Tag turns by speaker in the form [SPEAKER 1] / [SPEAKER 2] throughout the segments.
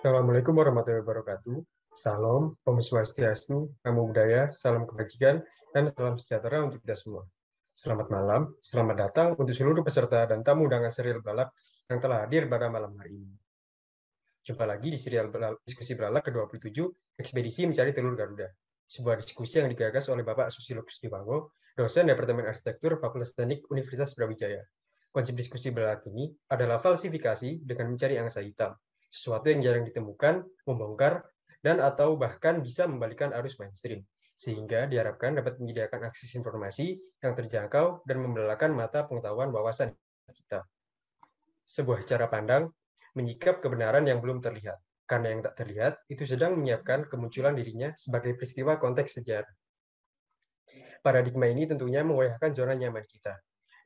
[SPEAKER 1] Assalamualaikum warahmatullahi wabarakatuh. Salam, Om Swastiastu, Namo Buddhaya, salam kebajikan, dan salam sejahtera untuk kita semua. Selamat malam, selamat datang untuk seluruh peserta dan tamu undangan serial balak yang telah hadir pada malam hari ini. Jumpa lagi di serial balap, diskusi Balak ke-27, Ekspedisi Mencari Telur Garuda. Sebuah diskusi yang digagas oleh Bapak Susilo Kusdiwango, dosen Departemen Arsitektur Fakultas Teknik Universitas Brawijaya. Konsep diskusi balak ini adalah falsifikasi dengan mencari angsa hitam, sesuatu yang jarang ditemukan, membongkar, dan atau bahkan bisa membalikan arus mainstream, sehingga diharapkan dapat menyediakan akses informasi yang terjangkau dan membelalakan mata pengetahuan wawasan kita. Sebuah cara pandang menyikap kebenaran yang belum terlihat, karena yang tak terlihat itu sedang menyiapkan kemunculan dirinya sebagai peristiwa konteks sejarah. Paradigma ini tentunya mengoyahkan zona nyaman kita.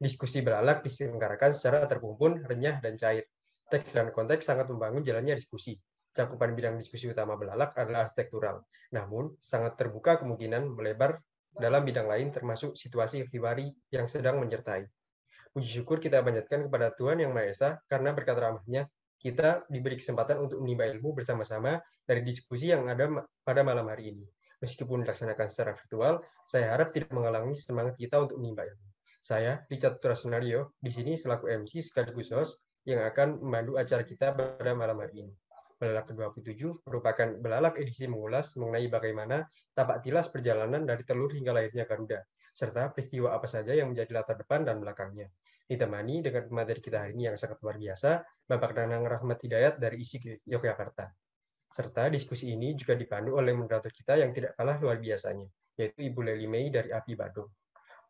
[SPEAKER 1] Diskusi belalak diselenggarakan secara terkumpul, renyah, dan cair Teks dan konteks sangat membangun jalannya diskusi. Cakupan bidang diskusi utama belalak adalah arsitektural, namun sangat terbuka kemungkinan melebar dalam bidang lain termasuk situasi khiwari yang sedang menyertai. Puji syukur kita panjatkan kepada Tuhan Yang Maha Esa karena berkat rahmatnya kita diberi kesempatan untuk menimba ilmu bersama-sama dari diskusi yang ada pada malam hari ini. Meskipun dilaksanakan secara virtual, saya harap tidak mengalami semangat kita untuk menimba ilmu. Saya, Richard Turasunario, di sini selaku MC sekaligus host, yang akan memandu acara kita pada malam hari ini. Belalak ke-27 merupakan belalak edisi mengulas mengenai bagaimana tapak tilas perjalanan dari telur hingga lahirnya Garuda, serta peristiwa apa saja yang menjadi latar depan dan belakangnya. Ditemani dengan materi kita hari ini yang sangat luar biasa, Bapak Danang Rahmat Hidayat dari ISI Yogyakarta. Serta diskusi ini juga dipandu oleh moderator kita yang tidak kalah luar biasanya, yaitu Ibu Leli Mei dari API Badung.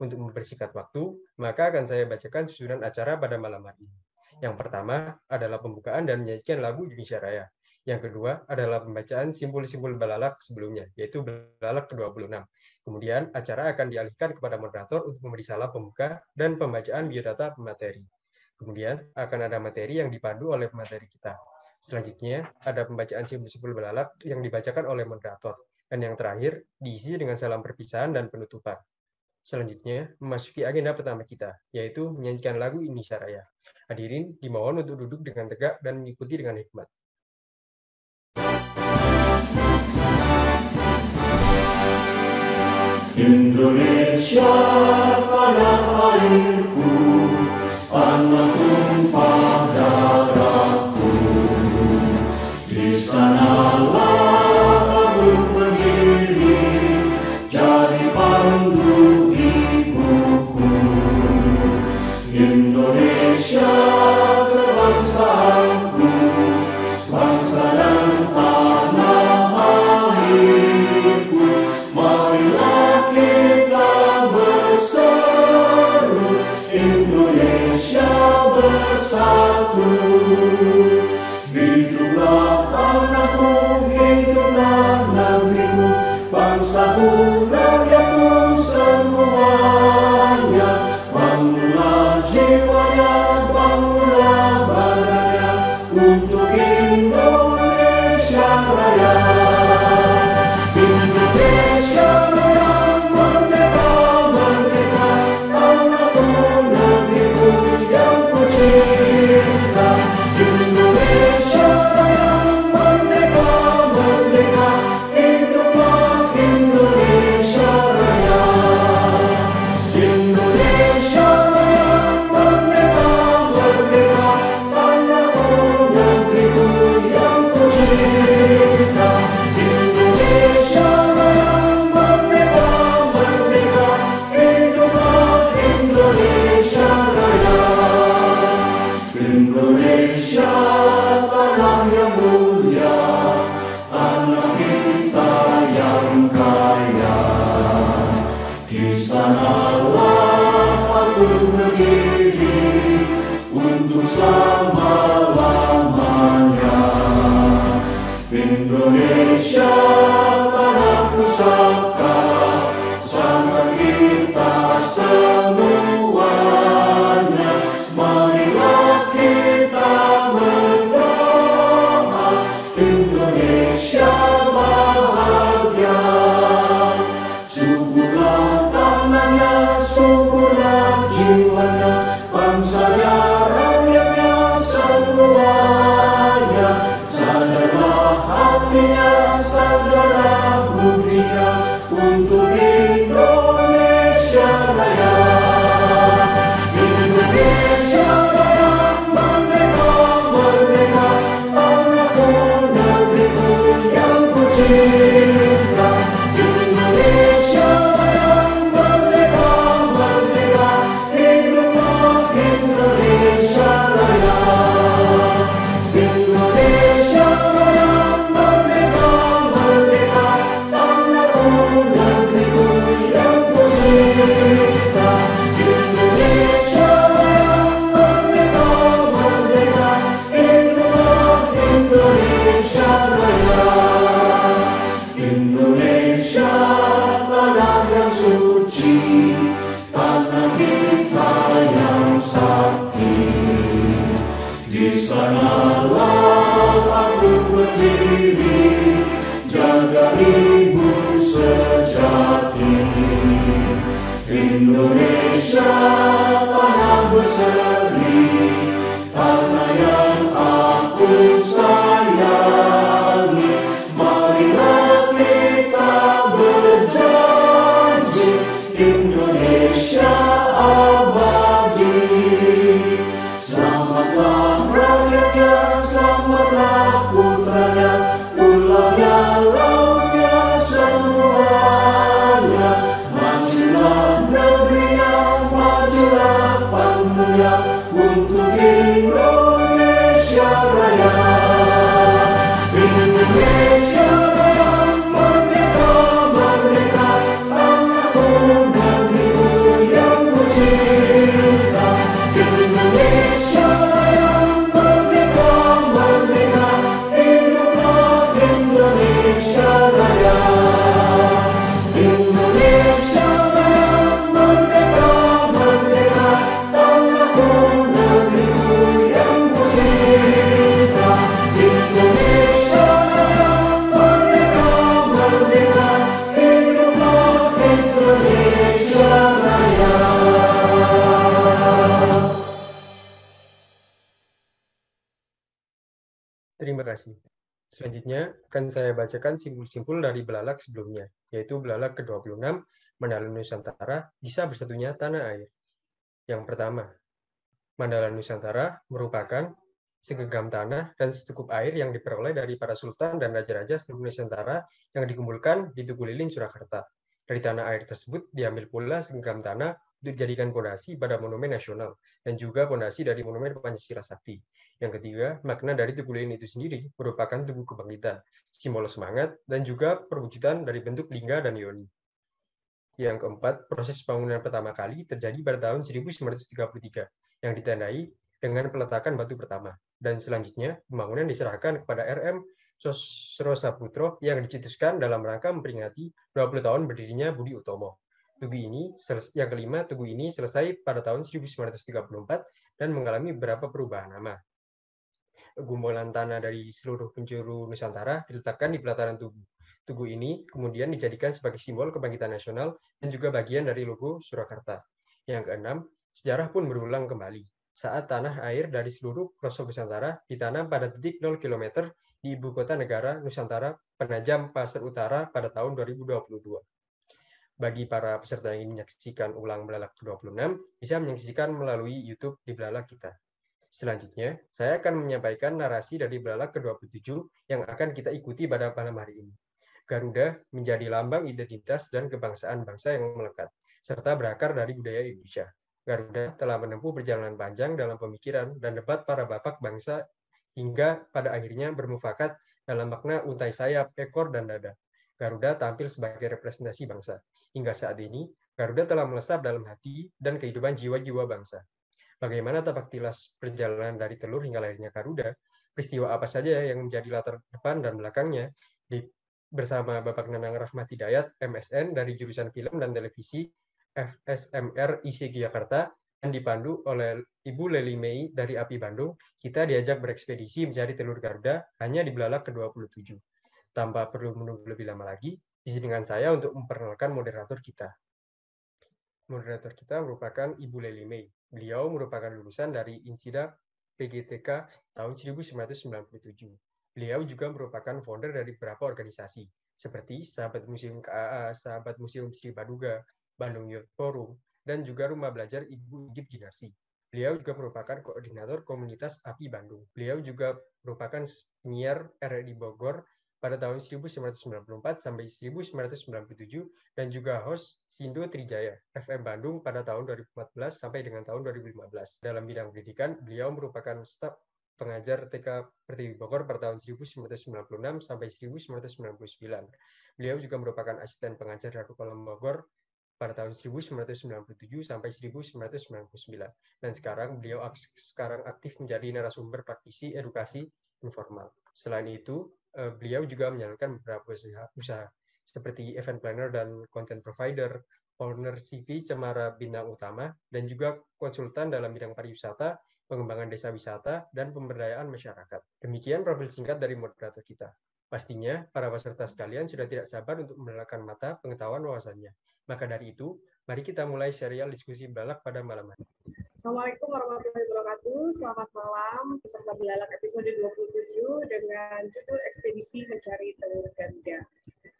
[SPEAKER 1] Untuk mempersingkat waktu, maka akan saya bacakan susunan acara pada malam hari ini. Yang pertama adalah pembukaan dan menyanyikan lagu Indonesia Raya. Yang kedua adalah pembacaan simbol-simbol balalak sebelumnya, yaitu balalak ke-26. Kemudian acara akan dialihkan kepada moderator untuk memberi salam pembuka dan pembacaan biodata pemateri. Kemudian akan ada materi yang dipandu oleh pemateri kita. Selanjutnya, ada pembacaan simbol-simbol balalak yang dibacakan oleh moderator. Dan yang terakhir, diisi dengan salam perpisahan dan penutupan. Selanjutnya, memasuki agenda pertama kita, yaitu menyanyikan lagu Indonesia Raya. Hadirin dimohon untuk duduk dengan tegak dan mengikuti dengan hikmat.
[SPEAKER 2] Indonesia tanah airku, tanahku
[SPEAKER 1] membacakan simpul-simpul dari belalak sebelumnya, yaitu belalak ke-26, Mandala Nusantara, bisa Bersatunya Tanah Air. Yang pertama, Mandala Nusantara merupakan segenggam tanah dan secukup air yang diperoleh dari para sultan dan raja-raja seluruh Nusantara yang dikumpulkan di Tugu Lilin Surakarta. Dari tanah air tersebut diambil pula segenggam tanah untuk dijadikan fondasi pada monumen nasional dan juga fondasi dari monumen Pancasila Sakti. Yang ketiga, makna dari tubuh lilin itu sendiri merupakan tubuh kebangkitan, simbol semangat, dan juga perwujudan dari bentuk lingga dan yoni. Yang keempat, proses pembangunan pertama kali terjadi pada tahun 1933 yang ditandai dengan peletakan batu pertama. Dan selanjutnya, pembangunan diserahkan kepada RM Sosrosa Putro yang dicetuskan dalam rangka memperingati 20 tahun berdirinya Budi Utomo. Tugu ini, yang kelima, Tugu ini selesai pada tahun 1934 dan mengalami beberapa perubahan nama gumpalan tanah dari seluruh penjuru Nusantara diletakkan di pelataran tugu. Tugu ini kemudian dijadikan sebagai simbol kebangkitan nasional dan juga bagian dari logo Surakarta. Yang keenam, sejarah pun berulang kembali saat tanah air dari seluruh pelosok Nusantara ditanam pada titik 0 km di ibu kota negara Nusantara Penajam Pasir Utara pada tahun 2022 bagi para peserta yang ingin menyaksikan ulang Belalak 26 bisa menyaksikan melalui YouTube di Belalak kita. Selanjutnya, saya akan menyampaikan narasi dari Belalak ke-27 yang akan kita ikuti pada malam hari ini. Garuda menjadi lambang identitas dan kebangsaan bangsa yang melekat, serta berakar dari budaya Indonesia. Garuda telah menempuh perjalanan panjang dalam pemikiran dan debat para bapak bangsa hingga pada akhirnya bermufakat dalam makna untai sayap, ekor, dan dada. Garuda tampil sebagai representasi bangsa. Hingga saat ini, Garuda telah melesap dalam hati dan kehidupan jiwa-jiwa bangsa bagaimana tapak tilas perjalanan dari telur hingga lahirnya Garuda, peristiwa apa saja yang menjadi latar depan dan belakangnya, di, bersama Bapak Nanang Rahmati Dayat, MSN dari jurusan film dan televisi FSMR ICG Jakarta, dan dipandu oleh Ibu Leli Mei dari API Bandung, kita diajak berekspedisi mencari telur Garuda hanya di belalak ke-27. Tanpa perlu menunggu lebih lama lagi, izinkan saya untuk memperkenalkan moderator kita. Moderator kita merupakan Ibu Leli Mei. Beliau merupakan lulusan dari Insida PGTK tahun 1997. Beliau juga merupakan founder dari beberapa organisasi, seperti Sahabat Museum KAA, Sahabat Museum Sri baduga Bandung Youth Forum, dan juga Rumah Belajar Ibu Igit Ginarsi. Beliau juga merupakan koordinator komunitas API Bandung. Beliau juga merupakan penyiar RRI Bogor pada tahun 1994 sampai 1997 dan juga host Sindo Trijaya FM Bandung pada tahun 2014 sampai dengan tahun 2015. Dalam bidang pendidikan, beliau merupakan staf pengajar TK Pertiwi Bogor pada tahun 1996 sampai 1999. Beliau juga merupakan asisten pengajar Darukolam Bogor pada tahun 1997 sampai 1999. Dan sekarang beliau sekarang aktif menjadi narasumber praktisi edukasi informal. Selain itu, Eh, beliau juga menjalankan beberapa usaha seperti event planner dan content provider, owner CV Cemara Bina Utama, dan juga konsultan dalam bidang pariwisata, pengembangan desa wisata, dan pemberdayaan masyarakat. Demikian profil singkat dari moderator kita. Pastinya, para peserta sekalian sudah tidak sabar untuk menelakkan mata pengetahuan wawasannya. Maka dari itu, mari kita mulai serial diskusi balak pada malam hari.
[SPEAKER 3] Assalamualaikum warahmatullahi wabarakatuh. Selamat malam peserta Belalak episode 27 dengan judul Ekspedisi Mencari Telur Ganda.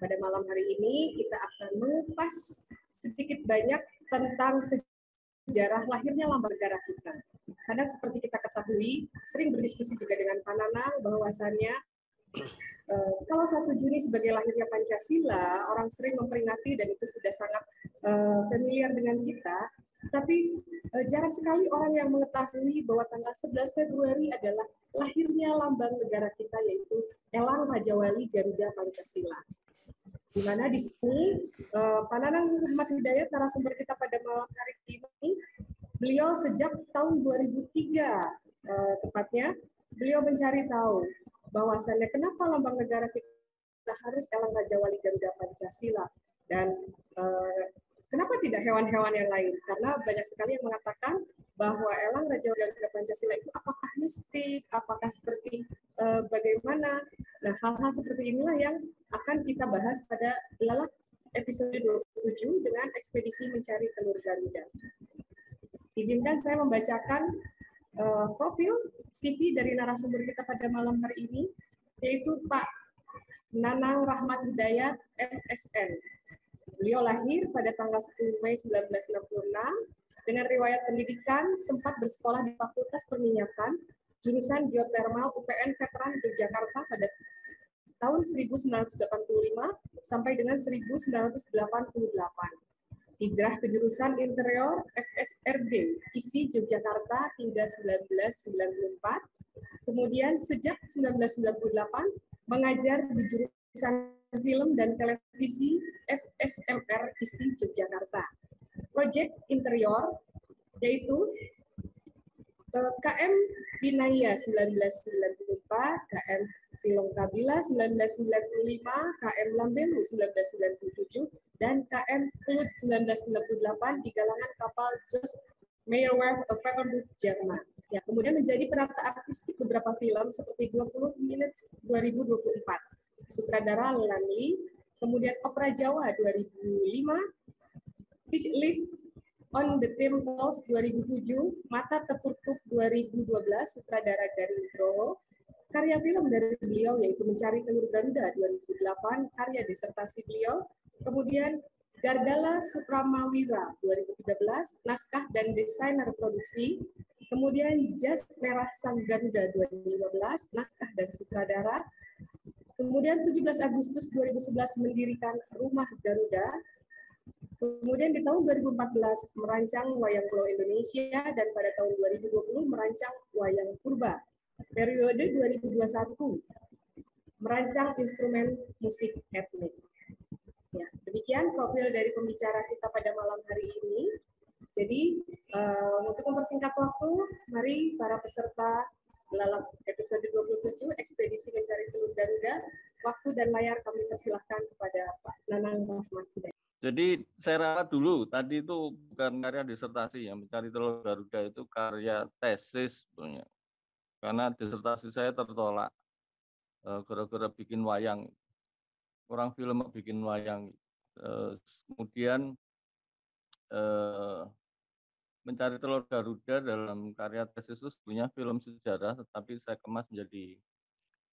[SPEAKER 3] Pada malam hari ini kita akan mengupas sedikit banyak tentang sejarah lahirnya lambang negara kita. Karena seperti kita ketahui, sering berdiskusi juga dengan Pananang bahwasannya eh, kalau satu Juni sebagai lahirnya Pancasila, orang sering memperingati dan itu sudah sangat eh, familiar dengan kita, tapi e, jarang sekali orang yang mengetahui bahwa tanggal 11 Februari adalah lahirnya lambang negara kita yaitu Elang Majawali Wali Garuda Pancasila. Di mana di sini e, Pananang Muhammad Hidayat narasumber kita pada malam hari ini beliau sejak tahun 2003 e, tepatnya beliau mencari tahu bahwasannya kenapa lambang negara kita harus Elang Majawali Wali Garuda Pancasila dan Kenapa tidak hewan-hewan yang lain? Karena banyak sekali yang mengatakan bahwa elang Raja dan raja Pancasila itu apakah mistik, apakah seperti eh, bagaimana. Nah, hal-hal seperti inilah yang akan kita bahas pada lalat episode 27 dengan ekspedisi mencari telur Garuda. Izinkan saya membacakan eh, profil CV dari narasumber kita pada malam hari ini, yaitu Pak Nanang Rahmat Hidayat, MSN Beliau lahir pada tanggal 10 Mei 1966 dengan riwayat pendidikan sempat bersekolah di Fakultas Perminyakan jurusan Geothermal UPN Veteran Yogyakarta pada tahun 1985 sampai dengan 1988. Hijrah ke jurusan interior FSRD ISI Yogyakarta hingga 1994. Kemudian sejak 1998 mengajar di jurusan Film dan Televisi FSMR ISI Yogyakarta. Proyek interior yaitu eh, KM Binaya 1994, KM Tilong Kabila 1995, KM Lambemu 1997, dan KM Klut 1998 di kalangan kapal Jos of Pepperbook Jerman. Ya, kemudian menjadi penata artistik beberapa film seperti 20 Minutes 2024, sutradara Lanli, kemudian Opera Jawa 2005, Pitch Lift on the Temples 2007, Mata Tertutup 2012, sutradara dari Pro, karya film dari beliau yaitu Mencari Telur Garuda 2008, karya disertasi beliau, kemudian Gardala Supramawira 2013, naskah dan desainer produksi, kemudian Jas Merah Sang Garuda 2015, naskah dan sutradara, Kemudian 17 Agustus 2011 mendirikan Rumah Garuda. Kemudian di tahun 2014 merancang Wayang Pulau Indonesia dan pada tahun 2020 merancang Wayang Purba. Periode 2021 merancang instrumen musik etnik. Ya, demikian profil dari pembicara kita pada malam hari ini. Jadi uh, untuk mempersingkat waktu, mari para peserta dalam episode 27, Ekspedisi Mencari Telur Garuda, waktu dan layar kami persilahkan kepada Pak Nanang Rahmat
[SPEAKER 4] Jadi saya ralat dulu, tadi itu bukan karya disertasi yang mencari telur Garuda itu karya tesis sebenarnya. Karena disertasi saya tertolak, eh, gara-gara bikin wayang. Orang film bikin wayang. Eh, kemudian eh, Mencari Telur Garuda dalam karya tesis itu sebenarnya film sejarah, tetapi saya kemas menjadi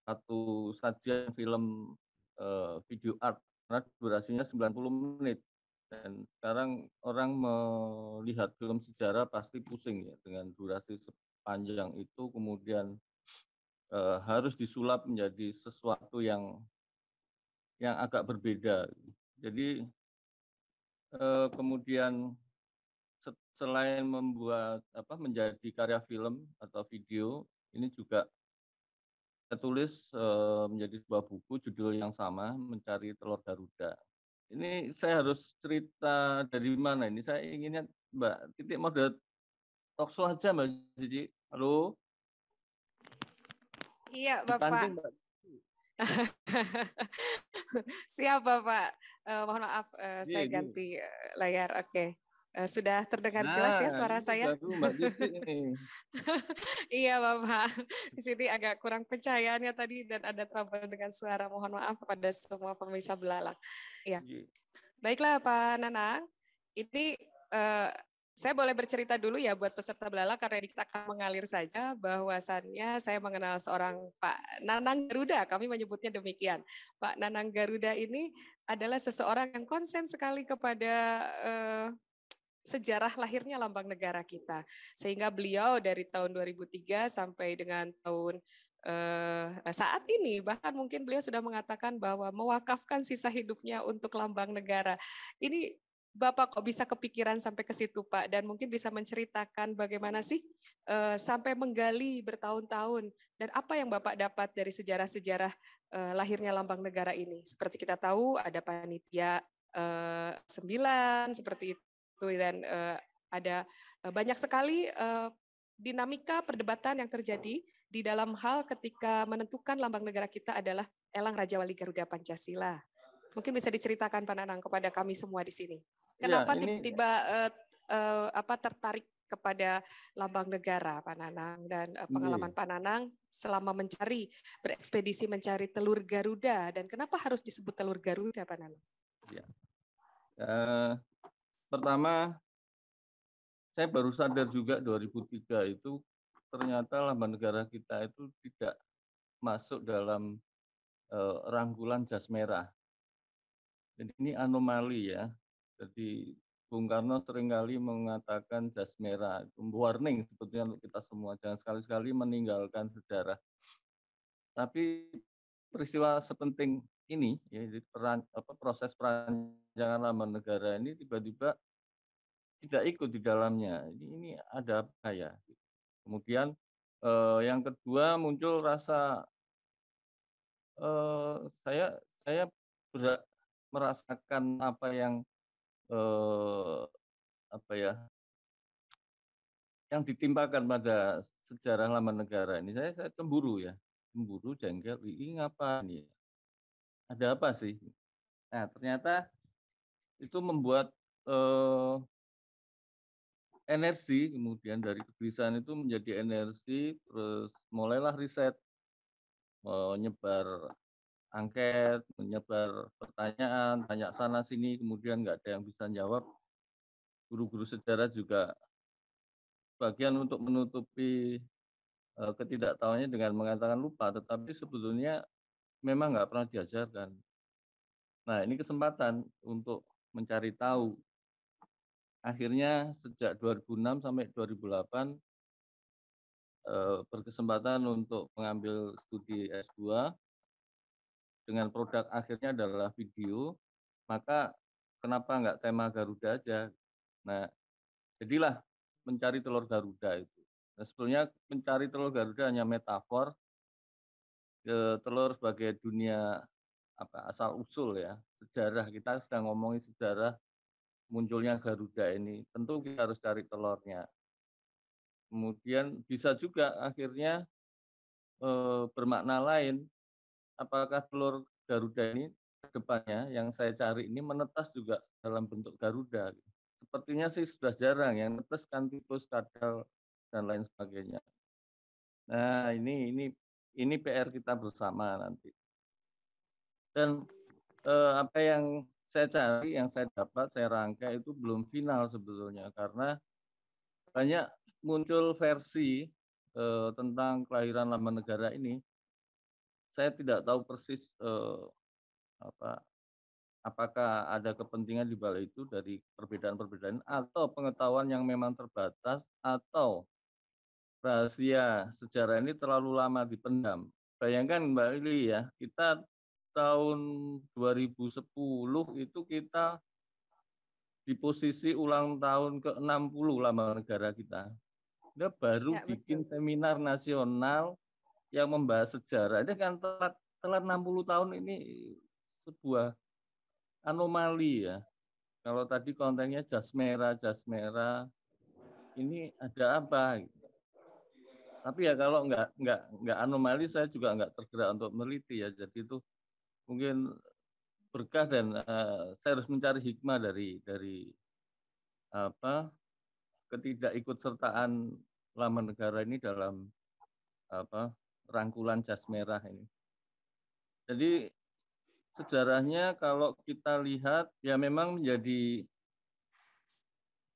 [SPEAKER 4] satu saja film uh, video art karena durasinya 90 menit. Dan sekarang orang melihat film sejarah pasti pusing ya dengan durasi sepanjang itu kemudian e, harus disulap menjadi sesuatu yang yang agak berbeda. Jadi e, kemudian selain membuat apa menjadi karya film atau video ini juga saya tulis e, menjadi sebuah buku judul yang sama mencari telur garuda ini saya harus cerita dari mana ini saya inginnya mbak titik mode talkshow aja mbak Cici halo iya bapak
[SPEAKER 5] Siap Bapak, uh, mohon maaf uh, saya ganti eh, layar. Oke. Okay. Eh, sudah terdengar nah, jelas ya nah, suara saya? iya Bapak, di sini agak kurang pencahayaannya tadi dan ada trouble dengan suara. Mohon maaf kepada semua pemirsa belalang. Iya. Baiklah Pak Nana, ini eh, saya boleh bercerita dulu ya buat peserta belalang karena kita akan mengalir saja bahwasannya saya mengenal seorang Pak Nanang Garuda, kami menyebutnya demikian. Pak Nanang Garuda ini adalah seseorang yang konsen sekali kepada eh, sejarah lahirnya lambang negara kita. Sehingga beliau dari tahun 2003 sampai dengan tahun eh, nah, saat ini bahkan mungkin beliau sudah mengatakan bahwa mewakafkan sisa hidupnya untuk lambang negara. Ini Bapak kok bisa kepikiran sampai ke situ Pak dan mungkin bisa menceritakan bagaimana sih eh, sampai menggali bertahun-tahun dan apa yang Bapak dapat dari sejarah-sejarah eh, lahirnya lambang negara ini. Seperti kita tahu ada panitia eh, sembilan seperti itu gitu dan uh, ada eh, banyak sekali uh, dinamika perdebatan yang terjadi di dalam hal ketika menentukan lambang negara kita adalah elang Raja Wali Garuda Pancasila. Mungkin bisa diceritakan Pak Nanang kepada kami semua di sini. Iya, kenapa tiba-tiba ya, ini... uh, uh, apa tertarik kepada lambang negara Pak Nanang dan uh, pengalaman yeah. Pak Nanang selama mencari berekspedisi mencari telur Garuda dan kenapa harus disebut telur Garuda Pak Nanang?
[SPEAKER 4] Ya. Uh, pertama saya baru sadar juga 2003 itu ternyata lambang negara kita itu tidak masuk dalam uh, rangkulan jas merah. Jadi ini anomali ya. Jadi Bung Karno seringkali mengatakan jas merah itu warning sebetulnya untuk kita semua jangan sekali-sekali meninggalkan sejarah. Tapi peristiwa sepenting ini ya peran, apa, proses perancangan lama negara ini tiba-tiba tidak ikut di dalamnya. Ini, ini ada apa Kemudian eh, yang kedua muncul rasa eh, saya saya berat, merasakan apa yang eh, apa ya yang ditimpakan pada sejarah lama negara ini saya saya cemburu ya cemburu jengkel ini ngapa nih ya? ada apa sih? Nah, ternyata itu membuat eh, energi, kemudian dari kegelisahan itu menjadi energi, terus mulailah riset, menyebar angket, menyebar pertanyaan, tanya sana sini, kemudian nggak ada yang bisa jawab. Guru-guru sejarah juga bagian untuk menutupi ketidaktahuannya dengan mengatakan lupa, tetapi sebetulnya memang nggak pernah diajarkan. Nah, ini kesempatan untuk mencari tahu. Akhirnya sejak 2006 sampai 2008 eh, berkesempatan untuk mengambil studi S2 dengan produk akhirnya adalah video, maka kenapa nggak tema Garuda aja? Nah, jadilah mencari telur Garuda itu. Nah, sebetulnya mencari telur Garuda hanya metafor telur sebagai dunia apa asal usul ya sejarah kita sedang ngomongin sejarah munculnya Garuda ini tentu kita harus cari telurnya kemudian bisa juga akhirnya e, bermakna lain apakah telur Garuda ini depannya yang saya cari ini menetas juga dalam bentuk Garuda sepertinya sih sudah jarang yang netes kan tikus kadal dan lain sebagainya nah ini ini ini PR kita bersama nanti. Dan eh, apa yang saya cari, yang saya dapat, saya rangka itu belum final sebetulnya karena banyak muncul versi eh, tentang kelahiran lama negara ini. Saya tidak tahu persis eh, apa apakah ada kepentingan di balik itu dari perbedaan-perbedaan atau pengetahuan yang memang terbatas atau rahasia sejarah ini terlalu lama dipendam. Bayangkan Mbak Lili ya, kita tahun 2010 itu kita di posisi ulang tahun ke-60 lama negara kita. Kita baru ya, bikin betul. seminar nasional yang membahas sejarah. Ini kan telat, telat 60 tahun ini sebuah anomali ya. Kalau tadi kontennya jas merah, jas merah, ini ada apa? Gitu tapi ya kalau nggak nggak nggak anomali saya juga nggak tergerak untuk meliti ya jadi itu mungkin berkah dan uh, saya harus mencari hikmah dari dari apa ketidakikutsertaan lama negara ini dalam apa rangkulan jas merah ini jadi sejarahnya kalau kita lihat ya memang menjadi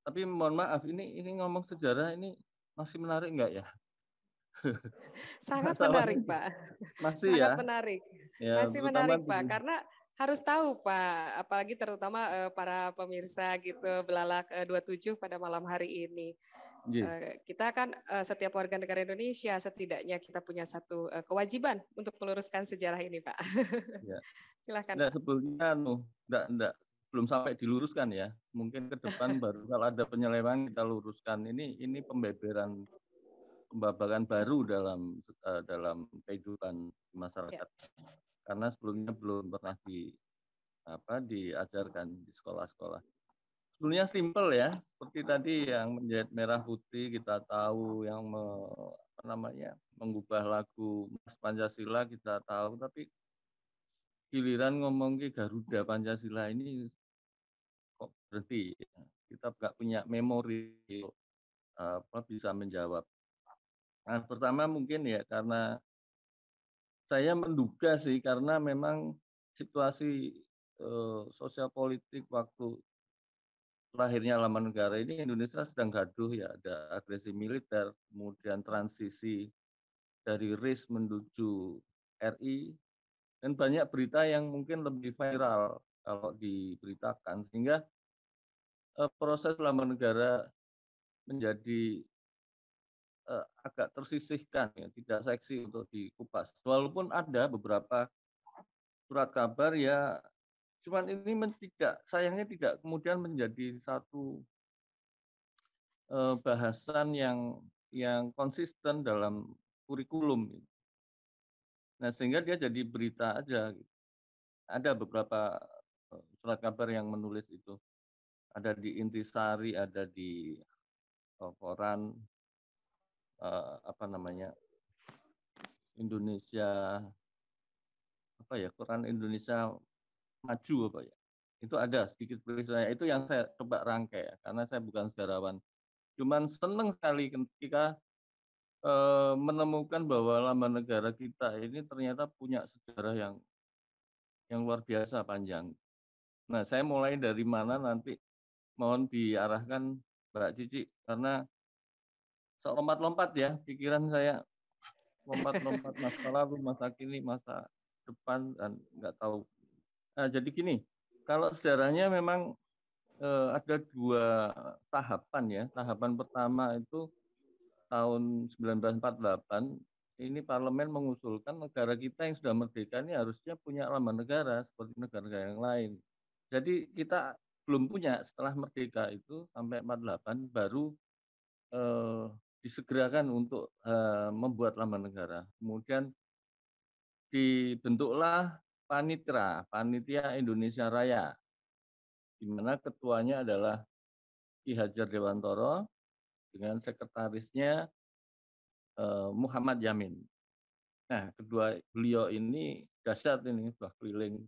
[SPEAKER 4] tapi mohon maaf ini ini ngomong sejarah ini masih menarik nggak ya
[SPEAKER 3] Sangat menarik, Pak. Masih Sangat ya? menarik.
[SPEAKER 4] Ya, Masih
[SPEAKER 2] menarik, Pak, karena
[SPEAKER 5] harus tahu Pak, apalagi terutama uh, para pemirsa gitu belalak eh, uh, 27 pada malam hari ini. Yeah. Iya. Uh, kita kan uh, setiap warga negara Indonesia setidaknya kita punya satu uh, kewajiban untuk meluruskan sejarah ini Pak. yeah. Silahkan. Enggak
[SPEAKER 4] sebelumnya, no, anu, enggak, enggak, belum sampai diluruskan ya. Mungkin ke depan baru kalau ada penyelewengan kita luruskan. Ini ini pembeberan babakan baru dalam uh, dalam kehidupan ya. masyarakat ya. karena sebelumnya belum pernah di apa diajarkan di sekolah-sekolah. sebelumnya simpel ya, seperti tadi yang menjahit merah putih kita tahu, yang me, apa namanya mengubah lagu Mas Pancasila kita tahu, tapi giliran ngomong ke Garuda Pancasila ini kok berhenti ya? kita nggak punya memori eh, apa bisa menjawab Nah, pertama mungkin ya karena saya menduga sih karena memang situasi eh, sosial politik waktu lahirnya laman negara ini Indonesia sedang gaduh ya ada agresi militer kemudian transisi dari RIS menuju RI dan banyak berita yang mungkin lebih viral kalau diberitakan sehingga eh, proses laman negara menjadi uh, agak tersisihkan ya, tidak seksi untuk dikupas. Walaupun ada beberapa surat kabar ya, cuman ini tidak sayangnya tidak kemudian menjadi satu uh, bahasan yang yang konsisten dalam kurikulum. Nah sehingga dia jadi berita aja. Gitu. Ada beberapa eh, surat kabar yang menulis itu ada di Intisari, ada di koran uh, apa namanya Indonesia apa ya Quran Indonesia maju apa ya itu ada sedikit peristiwanya itu yang saya coba rangkai ya karena saya bukan sejarawan cuman seneng sekali ketika e, menemukan bahwa lama negara kita ini ternyata punya sejarah yang yang luar biasa panjang nah saya mulai dari mana nanti mohon diarahkan Mbak Cici karena lompat-lompat ya pikiran saya lompat-lompat masa lalu, masa kini, masa depan dan nggak tahu. Nah, jadi gini, kalau sejarahnya memang eh, ada dua tahapan ya. Tahapan pertama itu tahun 1948 ini parlemen mengusulkan negara kita yang sudah merdeka ini harusnya punya lama negara seperti negara-negara yang lain. Jadi kita belum punya setelah merdeka itu sampai 48 baru eh, disegerakan untuk uh, membuat lambang negara. Kemudian dibentuklah panitra, panitia Indonesia Raya, di mana ketuanya adalah Ki Hajar Dewantoro dengan sekretarisnya uh, Muhammad Yamin. Nah, kedua beliau ini dasar ini sudah keliling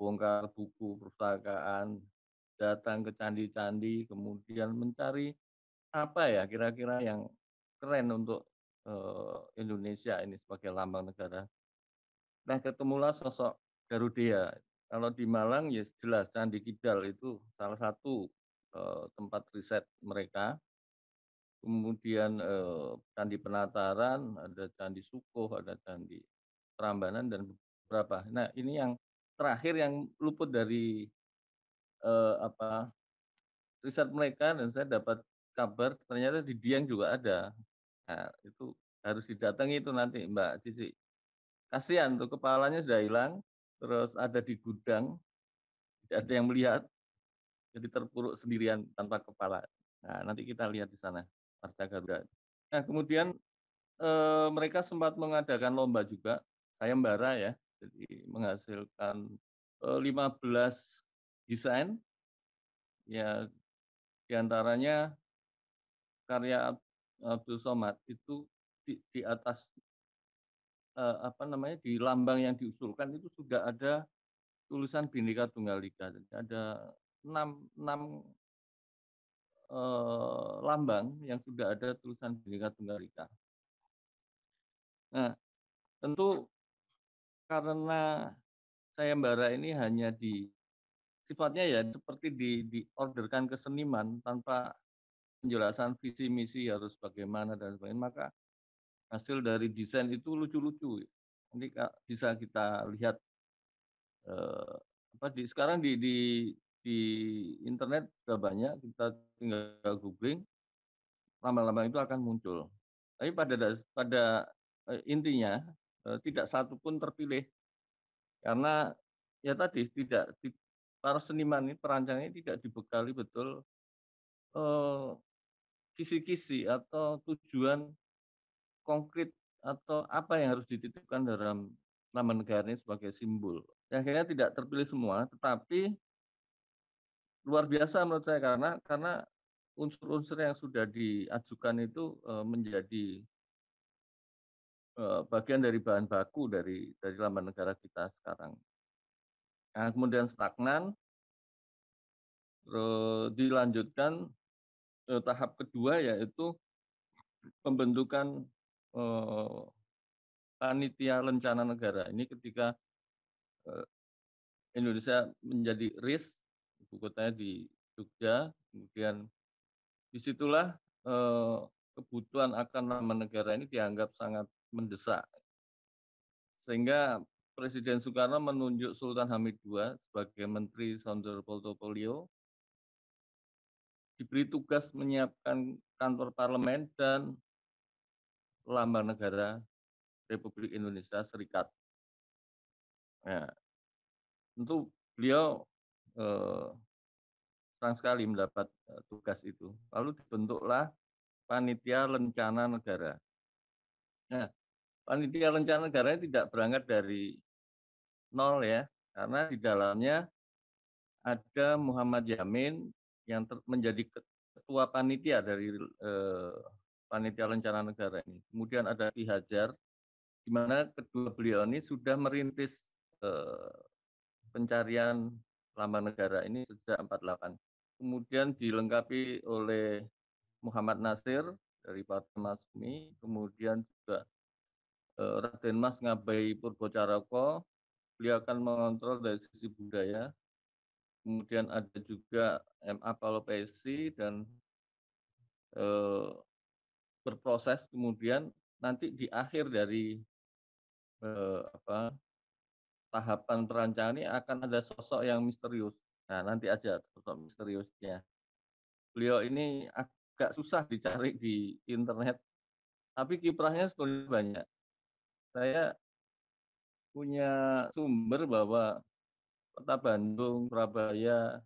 [SPEAKER 4] bongkar buku perpustakaan, datang ke candi-candi, kemudian mencari apa ya kira-kira yang keren untuk uh, Indonesia ini sebagai lambang negara. Nah ketemulah sosok Garudia. Kalau di Malang ya jelas Candi Kidal itu salah satu uh, tempat riset mereka. Kemudian uh, Candi Penataran, ada Candi Sukoh, ada Candi Prambanan dan berapa. Nah ini yang terakhir yang luput dari uh, apa riset mereka dan saya dapat kabar ternyata di Dieng juga ada Nah, itu harus didatangi itu nanti Mbak Cici. Kasihan tuh kepalanya sudah hilang, terus ada di gudang, tidak ada yang melihat, jadi terpuruk sendirian tanpa kepala. Nah, nanti kita lihat di sana, Warga Garuda. Nah, kemudian e, mereka sempat mengadakan lomba juga, sayembara ya, jadi menghasilkan e, eh, 15 desain, ya diantaranya karya Abdul eh, Somad itu di, di atas uh, apa namanya di lambang yang diusulkan itu sudah ada tulisan Bhinneka Tunggal Ika. Jadi ada enam enam uh, lambang yang sudah ada tulisan Bhinneka Tunggal Ika. Nah, tentu karena saya sayembara ini hanya di sifatnya ya seperti di diorderkan ke seniman tanpa penjelasan visi misi harus bagaimana dan sebagainya maka hasil dari desain itu lucu-lucu nanti bisa kita lihat eh, apa di sekarang di di di internet sudah banyak kita tinggal googling lama-lama itu akan muncul tapi pada pada eh, intinya eh, tidak satu pun terpilih karena ya tadi tidak di, para seniman ini perancangnya tidak dibekali betul kisi-kisi atau tujuan konkret atau apa yang harus dititipkan dalam lambang negara ini sebagai simbol. Yang akhirnya tidak terpilih semua, tetapi luar biasa menurut saya karena karena unsur-unsur yang sudah diajukan itu eh, menjadi eh, bagian dari bahan baku dari dari lambang negara kita sekarang. Nah, kemudian stagnan, dilanjutkan Eh, tahap kedua yaitu pembentukan eh, panitia rencana negara. Ini ketika eh, Indonesia menjadi RIS, ibu kotanya di Jogja, kemudian disitulah eh, kebutuhan akan nama negara ini dianggap sangat mendesak. Sehingga Presiden Soekarno menunjuk Sultan Hamid II sebagai Menteri Sonderpolto Polio diberi tugas menyiapkan kantor parlemen dan lambang negara Republik Indonesia Serikat. Ya. Tentu beliau eh, sekali mendapat eh, tugas itu. Lalu dibentuklah panitia lencana negara. Nah, panitia lencana negara tidak berangkat dari nol ya, karena di dalamnya ada Muhammad Yamin, yang menjadi ketua panitia dari eh, panitia rencana negara ini. Kemudian ada Ki Hajar, di mana kedua beliau ini sudah merintis eh, pencarian lambang negara ini sejak 48. Kemudian dilengkapi oleh Muhammad Nasir dari Partai Masmi, kemudian juga eh, Raden Mas Ngabai Purbocaroko, beliau akan mengontrol dari sisi budaya, kemudian ada juga MA kalopesi dan e, berproses kemudian nanti di akhir dari e, apa, tahapan perancangan ini akan ada sosok yang misterius. Nah, nanti aja sosok misteriusnya. Beliau ini agak susah dicari di internet, tapi kiprahnya sebenarnya banyak. Saya punya sumber bahwa kota Bandung, Surabaya,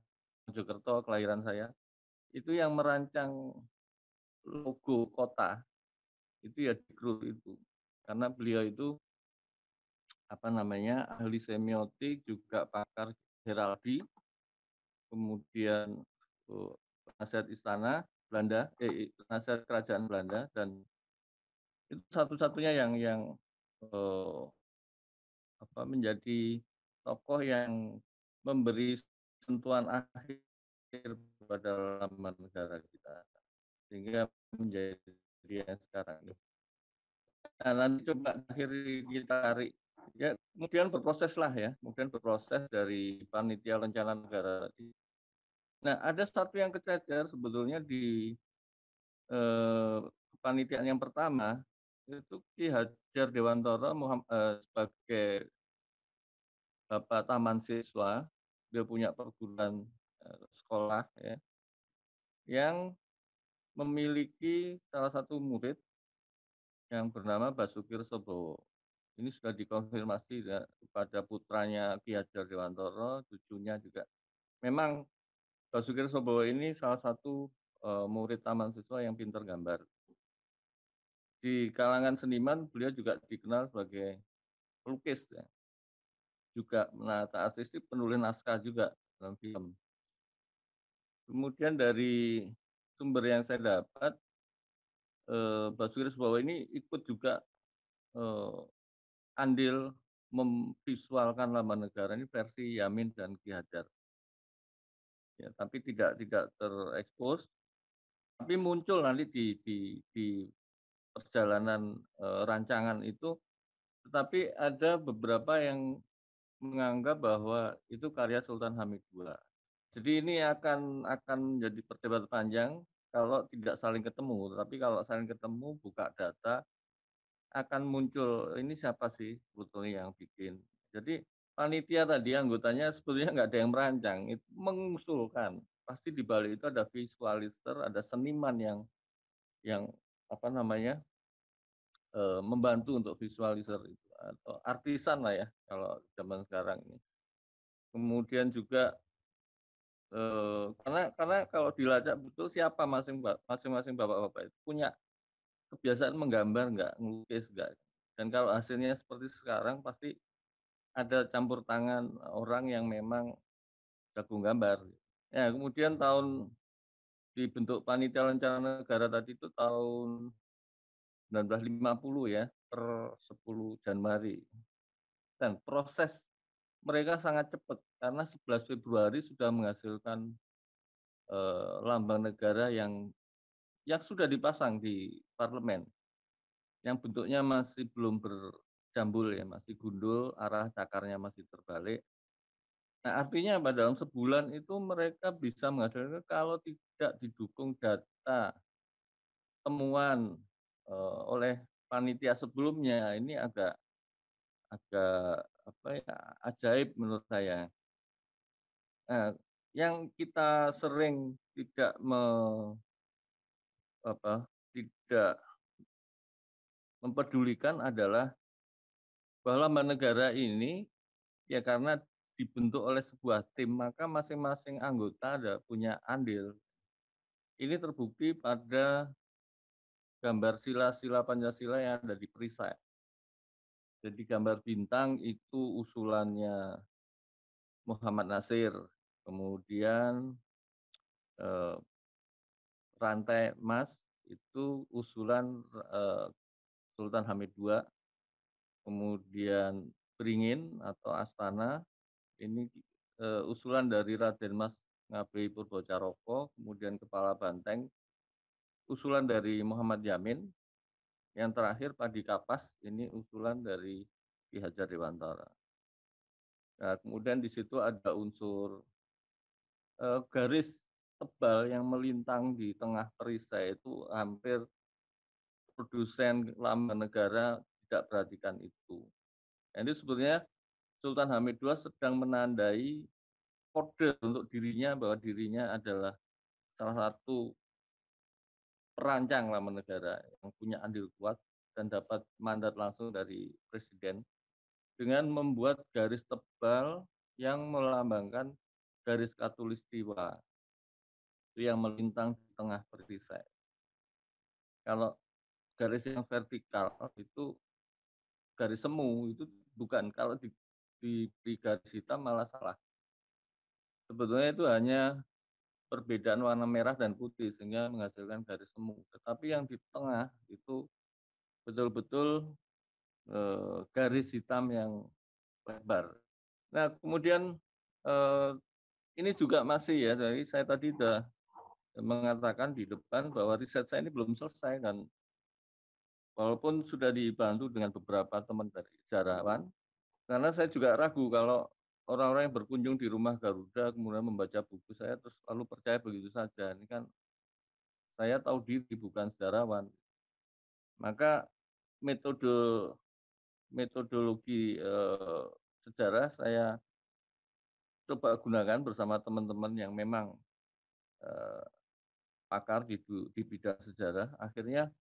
[SPEAKER 4] Mojokerto, kelahiran saya, itu yang merancang logo kota itu ya di grup itu karena beliau itu apa namanya ahli semiotik juga pakar heraldi kemudian oh, penasihat istana Belanda eh, penasihat kerajaan Belanda dan itu satu-satunya yang yang eh, apa menjadi tokoh yang memberi sentuhan akhir pada laman negara kita sehingga menjadi yang sekarang ini. Nah, nanti coba akhir kita tarik ya kemudian berproses lah ya kemudian berproses dari panitia rencana negara tadi nah ada satu yang kececer sebetulnya di eh, panitia yang pertama itu Ki Hajar Dewantoro Muhammad, eh, sebagai Bapak Taman Siswa, dia punya perguruan eh, sekolah ya, yang memiliki salah satu murid yang bernama Basukir Sobowo. Ini sudah dikonfirmasi ya, kepada putranya Ki Hajar Dewantoro, cucunya juga. Memang Basukir Sobowo ini salah satu uh, murid taman siswa yang pintar gambar di kalangan seniman beliau juga dikenal sebagai pelukis ya juga menata asisi penulis naskah juga dalam film. Kemudian dari sumber yang saya dapat, eh, bahwa ini ikut juga eh, andil memvisualkan lama negara ini versi Yamin dan Ki Hajar. Ya, tapi tidak tidak terekspos, tapi muncul nanti di di, di perjalanan eh, rancangan itu. Tetapi ada beberapa yang menganggap bahwa itu karya Sultan Hamid II. Jadi ini akan akan menjadi perdebatan panjang kalau tidak saling ketemu. Tapi kalau saling ketemu, buka data, akan muncul ini siapa sih sebetulnya yang bikin. Jadi panitia tadi anggotanya sebetulnya nggak ada yang merancang, itu mengusulkan. Pasti di balik itu ada visualizer, ada seniman yang yang apa namanya eh, membantu untuk visualizer itu atau artisan lah ya kalau zaman sekarang ini. Kemudian juga karena karena kalau dilacak betul siapa masing-masing bapak-bapak itu punya kebiasaan menggambar nggak, ngelukis nggak. Dan kalau hasilnya seperti sekarang pasti ada campur tangan orang yang memang jago gambar. Ya, kemudian tahun dibentuk panitia rencana negara tadi itu tahun 1950 ya per 10 Januari. Dan proses mereka sangat cepat karena 11 Februari sudah menghasilkan eh, lambang negara yang yang sudah dipasang di parlemen. Yang bentuknya masih belum berjambul ya, masih gundul, arah cakarnya masih terbalik. Nah, artinya pada Dalam sebulan itu mereka bisa menghasilkan kalau tidak didukung data temuan eh, oleh panitia sebelumnya ini agak agak apa ya ajaib menurut saya. Nah, yang kita sering tidak me, apa tidak mempedulikan adalah bahwa negara ini ya karena dibentuk oleh sebuah tim maka masing-masing anggota ada punya andil. Ini terbukti pada gambar sila-sila Pancasila yang ada di perisai. Jadi gambar bintang itu usulannya Muhammad Nasir. Kemudian eh, rantai emas itu usulan eh, Sultan Hamid II. Kemudian beringin atau astana ini eh, usulan dari Raden Mas Ngabei Purbocaroko, kemudian kepala banteng usulan dari Muhammad Yamin. Yang terakhir padi kapas ini usulan dari Ki Hajar Dewantara. Nah, kemudian di situ ada unsur eh, garis tebal yang melintang di tengah perisai itu hampir produsen lama negara tidak perhatikan itu. Jadi nah, sebetulnya Sultan Hamid II sedang menandai kode untuk dirinya bahwa dirinya adalah salah satu perancang lama negara yang punya andil kuat dan dapat mandat langsung dari presiden dengan membuat garis tebal yang melambangkan garis katulistiwa itu yang melintang di tengah perisai. Kalau garis yang vertikal itu garis semu itu bukan kalau di, di, garis hitam malah salah. Sebetulnya itu hanya perbedaan warna merah dan putih sehingga menghasilkan garis semu. Tetapi yang di tengah itu betul-betul e, garis hitam yang lebar. Nah, kemudian e, ini juga masih ya, jadi saya tadi sudah mengatakan di depan bahwa riset saya ini belum selesai dan walaupun sudah dibantu dengan beberapa teman dari sejarawan, karena saya juga ragu kalau orang-orang yang berkunjung di rumah Garuda kemudian membaca buku saya terus lalu percaya begitu saja. Ini kan saya tahu diri bukan sejarawan. Maka metode metodologi eh, sejarah saya coba gunakan bersama teman-teman yang memang eh, pakar di, di bidang sejarah. Akhirnya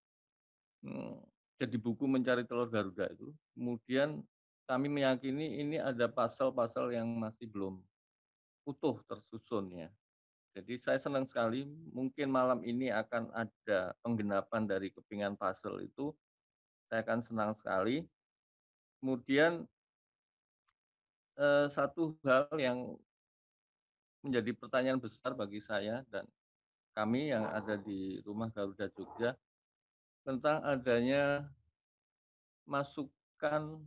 [SPEAKER 4] hmm, jadi buku mencari telur Garuda itu. Kemudian kami meyakini ini ada pasal-pasal yang masih belum utuh tersusun ya. Jadi saya senang sekali mungkin malam ini akan ada penggenapan dari kepingan pasal itu. Saya akan senang sekali. Kemudian eh, satu hal yang menjadi pertanyaan besar bagi saya dan kami yang ada di rumah Garuda Jogja tentang adanya masukan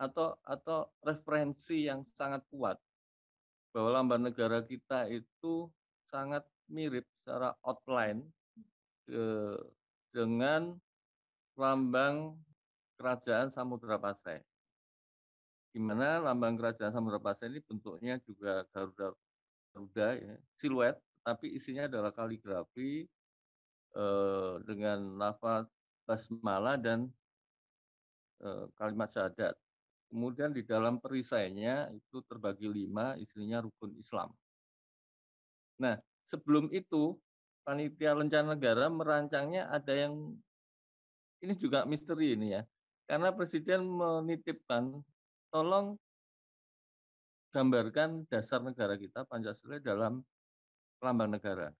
[SPEAKER 4] atau atau referensi yang sangat kuat bahwa lambang negara kita itu sangat mirip secara outline de, eh, dengan lambang kerajaan Samudra Pasai. Di mana lambang kerajaan Samudra Pasai ini bentuknya juga garuda garuda ya, siluet tapi isinya adalah kaligrafi eh, dengan lafaz basmalah dan eh, kalimat syahadat Kemudian di dalam perisainya itu terbagi lima, isinya rukun Islam. Nah, sebelum itu panitia Lencana negara merancangnya ada yang ini juga misteri ini ya, karena presiden menitipkan tolong gambarkan dasar negara kita Pancasila dalam lambang negara.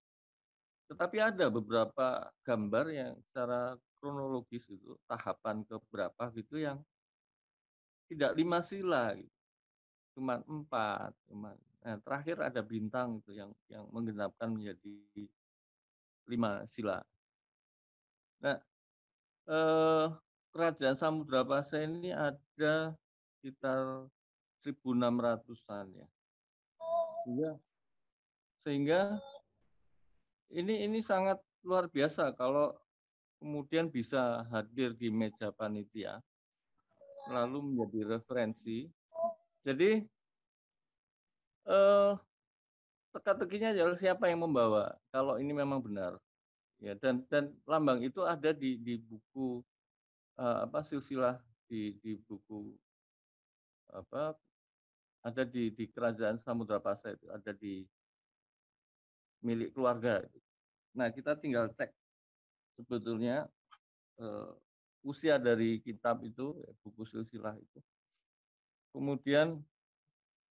[SPEAKER 4] Tetapi ada beberapa gambar yang secara kronologis itu tahapan keberapa gitu yang tidak lima sila gitu. cuma empat cuma nah, terakhir ada bintang itu yang yang menggenapkan menjadi lima sila nah eh, kerajaan Samudra Pasai ini ada sekitar 1600-an ya sehingga sehingga ini ini sangat luar biasa kalau kemudian bisa hadir di meja panitia lalu menjadi referensi. Jadi eh, teka-tekinya adalah siapa yang membawa kalau ini memang benar. Ya dan dan lambang itu ada di di buku eh, apa silsilah di di buku apa ada di di kerajaan Samudra Pasai itu ada di milik keluarga. Nah, kita tinggal cek sebetulnya eh, usia dari kitab itu, ya, buku silsilah itu. Kemudian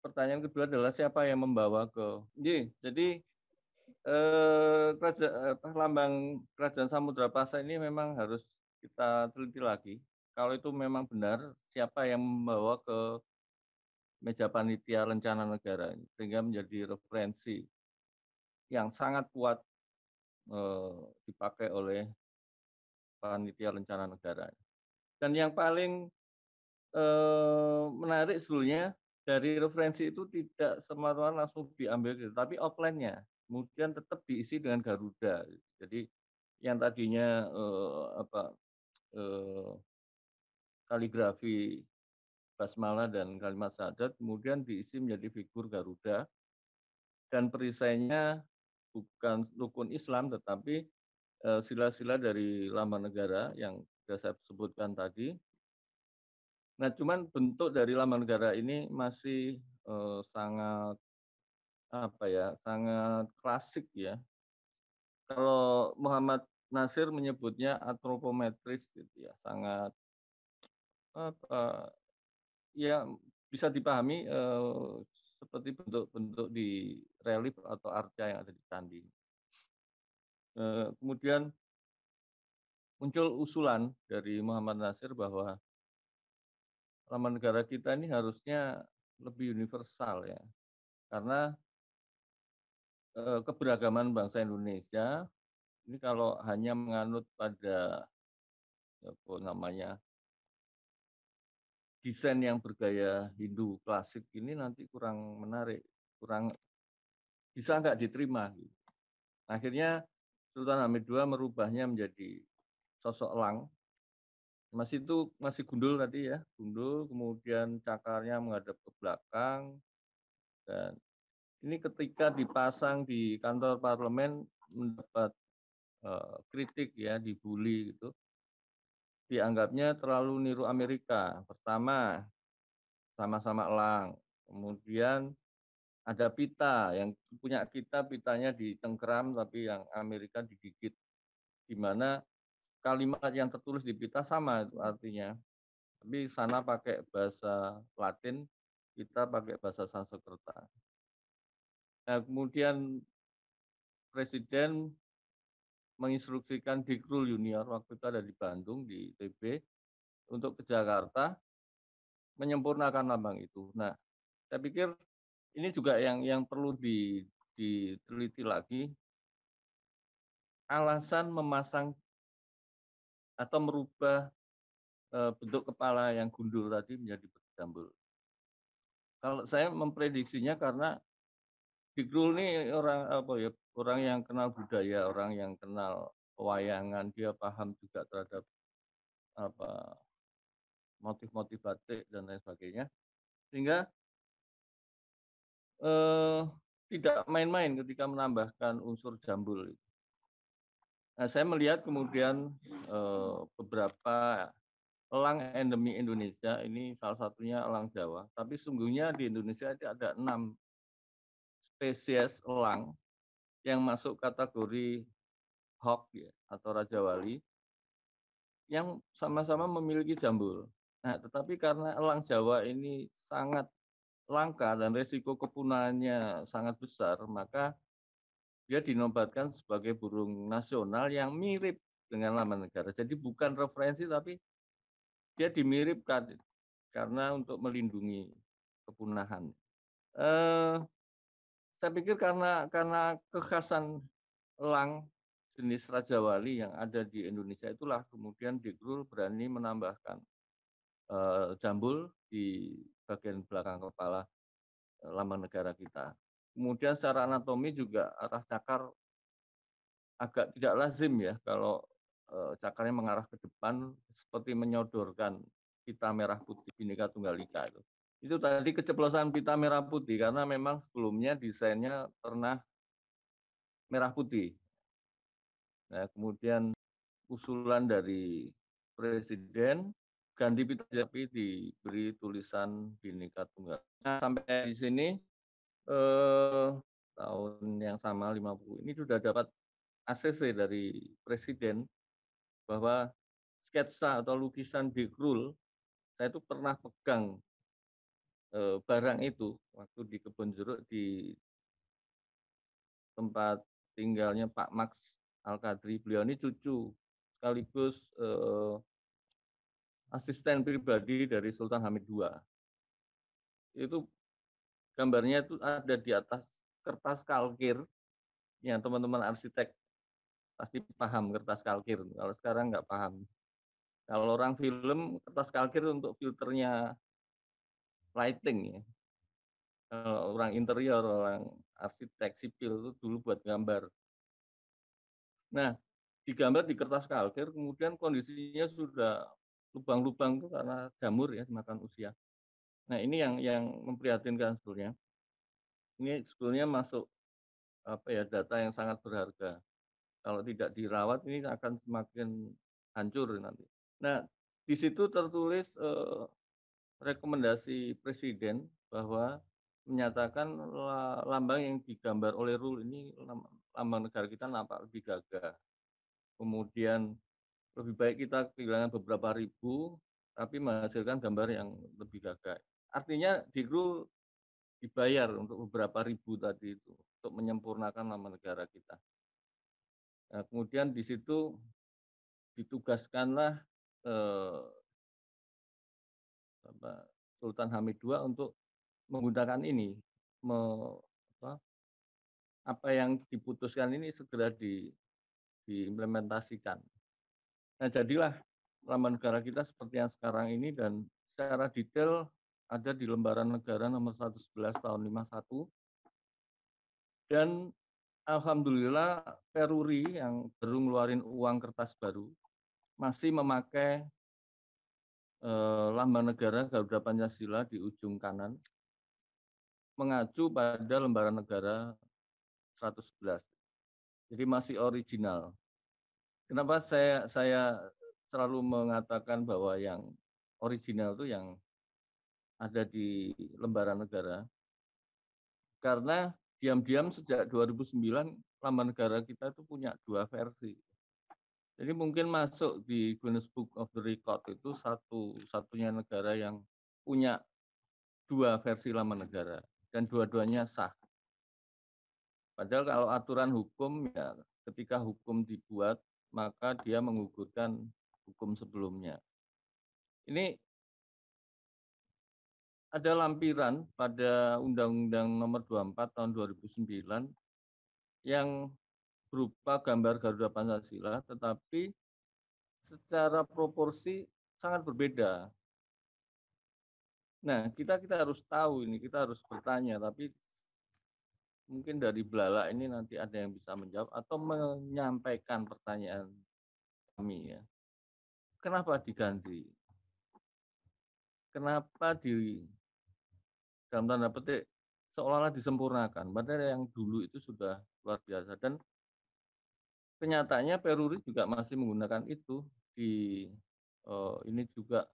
[SPEAKER 4] pertanyaan kedua adalah siapa yang membawa ke Ye, jadi eh, kerajaan, lambang kerajaan Samudra pasai ini memang harus kita teliti lagi. Kalau itu memang benar, siapa yang membawa ke meja panitia rencana negara ini, sehingga menjadi referensi yang sangat kuat eh, dipakai oleh panitia rencana negara. Dan yang paling eh, menarik sebelumnya dari referensi itu tidak semata langsung diambil, gitu, tapi offline-nya kemudian tetap diisi dengan Garuda. Jadi yang tadinya eh, apa eh, kaligrafi basmalah dan kalimat syahadat kemudian diisi menjadi figur Garuda dan perisainya bukan rukun Islam tetapi Eh, sila-sila dari lama negara yang sudah saya sebutkan tadi. Nah, cuman bentuk dari lama negara ini masih eh, sangat apa ya, sangat klasik ya. Kalau Muhammad Nasir menyebutnya antropometris gitu ya, sangat apa ya bisa dipahami eh, seperti bentuk-bentuk di relief atau arca yang ada di candi. Eh, kemudian muncul usulan dari Muhammad Nasir bahwa laman negara kita ini harusnya lebih universal ya. Karena eh, keberagaman bangsa Indonesia ini kalau hanya menganut pada ya apa namanya desain yang bergaya Hindu klasik ini nanti kurang menarik, kurang bisa nggak diterima. Gitu. Akhirnya Sultan Hamid II merubahnya menjadi sosok elang. Masih itu masih gundul tadi ya, gundul, kemudian cakarnya menghadap ke belakang. Dan ini ketika dipasang di kantor parlemen mendapat uh, kritik ya, dibully gitu. Dianggapnya terlalu niru Amerika. Pertama, sama-sama elang. Kemudian ada pita yang punya kita pitanya ditengkeram tapi yang Amerika digigit di mana kalimat yang tertulis di pita sama artinya tapi sana pakai bahasa Latin kita pakai bahasa Sanskerta nah kemudian presiden menginstruksikan Dikrul Junior waktu itu ada di Bandung di TB untuk ke Jakarta menyempurnakan lambang itu. Nah, saya pikir ini juga yang yang perlu di, diteliti lagi alasan memasang atau merubah eh, bentuk kepala yang gundul tadi menjadi berjambul. Kalau saya memprediksinya karena di Dikrul ini orang apa ya orang yang kenal budaya, orang yang kenal pewayangan, dia paham juga terhadap apa motif-motif batik dan lain sebagainya. Sehingga eh, tidak main-main ketika menambahkan unsur jambul. Nah, saya melihat kemudian eh, beberapa elang endemi Indonesia ini salah satunya elang Jawa, tapi sungguhnya di Indonesia itu ada enam spesies elang yang masuk kategori hok ya, atau raja wali yang sama-sama memiliki jambul. Nah, tetapi karena elang Jawa ini sangat langka dan resiko kepunahannya sangat besar, maka dia dinobatkan sebagai burung nasional yang mirip dengan laman negara. Jadi bukan referensi tapi dia dimiripkan karena untuk melindungi kepunahan. Eh, saya pikir karena karena kekhasan elang jenis Raja Wali yang ada di Indonesia itulah kemudian Dikrul berani menambahkan eh, jambul di bagian belakang kepala e, lambang negara kita. Kemudian secara anatomi juga arah cakar agak tidak lazim ya kalau e, cakarnya mengarah ke depan seperti menyodorkan pita merah putih Bhinneka Tunggal Ika itu. Itu tadi keceplosan pita merah putih karena memang sebelumnya desainnya pernah merah putih. Nah, kemudian usulan dari presiden ganti pita tapi diberi tulisan Bhinneka Tunggal. Nah, sampai di sini eh, tahun yang sama 50 ini sudah dapat ACC dari presiden bahwa sketsa atau lukisan di Krul saya itu pernah pegang eh, barang itu waktu di kebun jeruk di tempat tinggalnya Pak Max Alkadri Kadri. Beliau ini cucu sekaligus eh, asisten pribadi dari Sultan Hamid II. Itu gambarnya itu ada di atas kertas kalkir yang teman-teman arsitek pasti paham kertas kalkir. Kalau sekarang nggak paham. Kalau orang film, kertas kalkir untuk filternya lighting ya. Kalau orang interior, orang arsitek sipil itu dulu buat gambar. Nah, digambar di kertas kalkir, kemudian kondisinya sudah lubang-lubang itu karena jamur ya dimakan usia. Nah ini yang yang memprihatinkan sebetulnya. Ini sebetulnya masuk apa ya data yang sangat berharga. Kalau tidak dirawat ini akan semakin hancur nanti. Nah di situ tertulis eh, rekomendasi presiden bahwa menyatakan lambang yang digambar oleh rule ini lambang negara kita nampak lebih gagah. Kemudian lebih baik kita kehilangan beberapa ribu tapi menghasilkan gambar yang lebih gagah. Artinya di Digru dibayar untuk beberapa ribu tadi itu untuk menyempurnakan nama negara kita. Nah, kemudian di situ ditugaskanlah eh, Sultan Hamid II untuk menggunakan ini me, apa, apa yang diputuskan ini segera di, diimplementasikan Nah, jadilah lambang negara kita seperti yang sekarang ini dan secara detail ada di lembaran negara nomor 111 tahun 51. Dan alhamdulillah Peruri yang baru ngeluarin uang kertas baru masih memakai e, eh, lambang negara Garuda Pancasila di ujung kanan mengacu pada lembaran negara 111. Jadi masih original kenapa saya saya selalu mengatakan bahwa yang original itu yang ada di lembaran negara karena diam-diam sejak 2009 lama negara kita itu punya dua versi. Jadi mungkin masuk di Guinness Book of the Record itu satu satunya negara yang punya dua versi lama negara dan dua-duanya sah. Padahal kalau aturan hukum ya ketika hukum dibuat maka dia menggugurkan hukum sebelumnya. Ini ada lampiran pada Undang-Undang Nomor 24 Tahun 2009 yang berupa gambar Garuda Pancasila, tetapi secara proporsi sangat berbeda. Nah, kita kita harus tahu ini, kita harus bertanya, tapi mungkin dari Belala ini nanti ada yang bisa menjawab atau menyampaikan pertanyaan kami ya. Kenapa diganti? Kenapa di dalam tanda petik seolah-olah disempurnakan. Padahal yang dulu itu sudah luar biasa dan kenyataannya Peruri juga masih menggunakan itu di oh, ini juga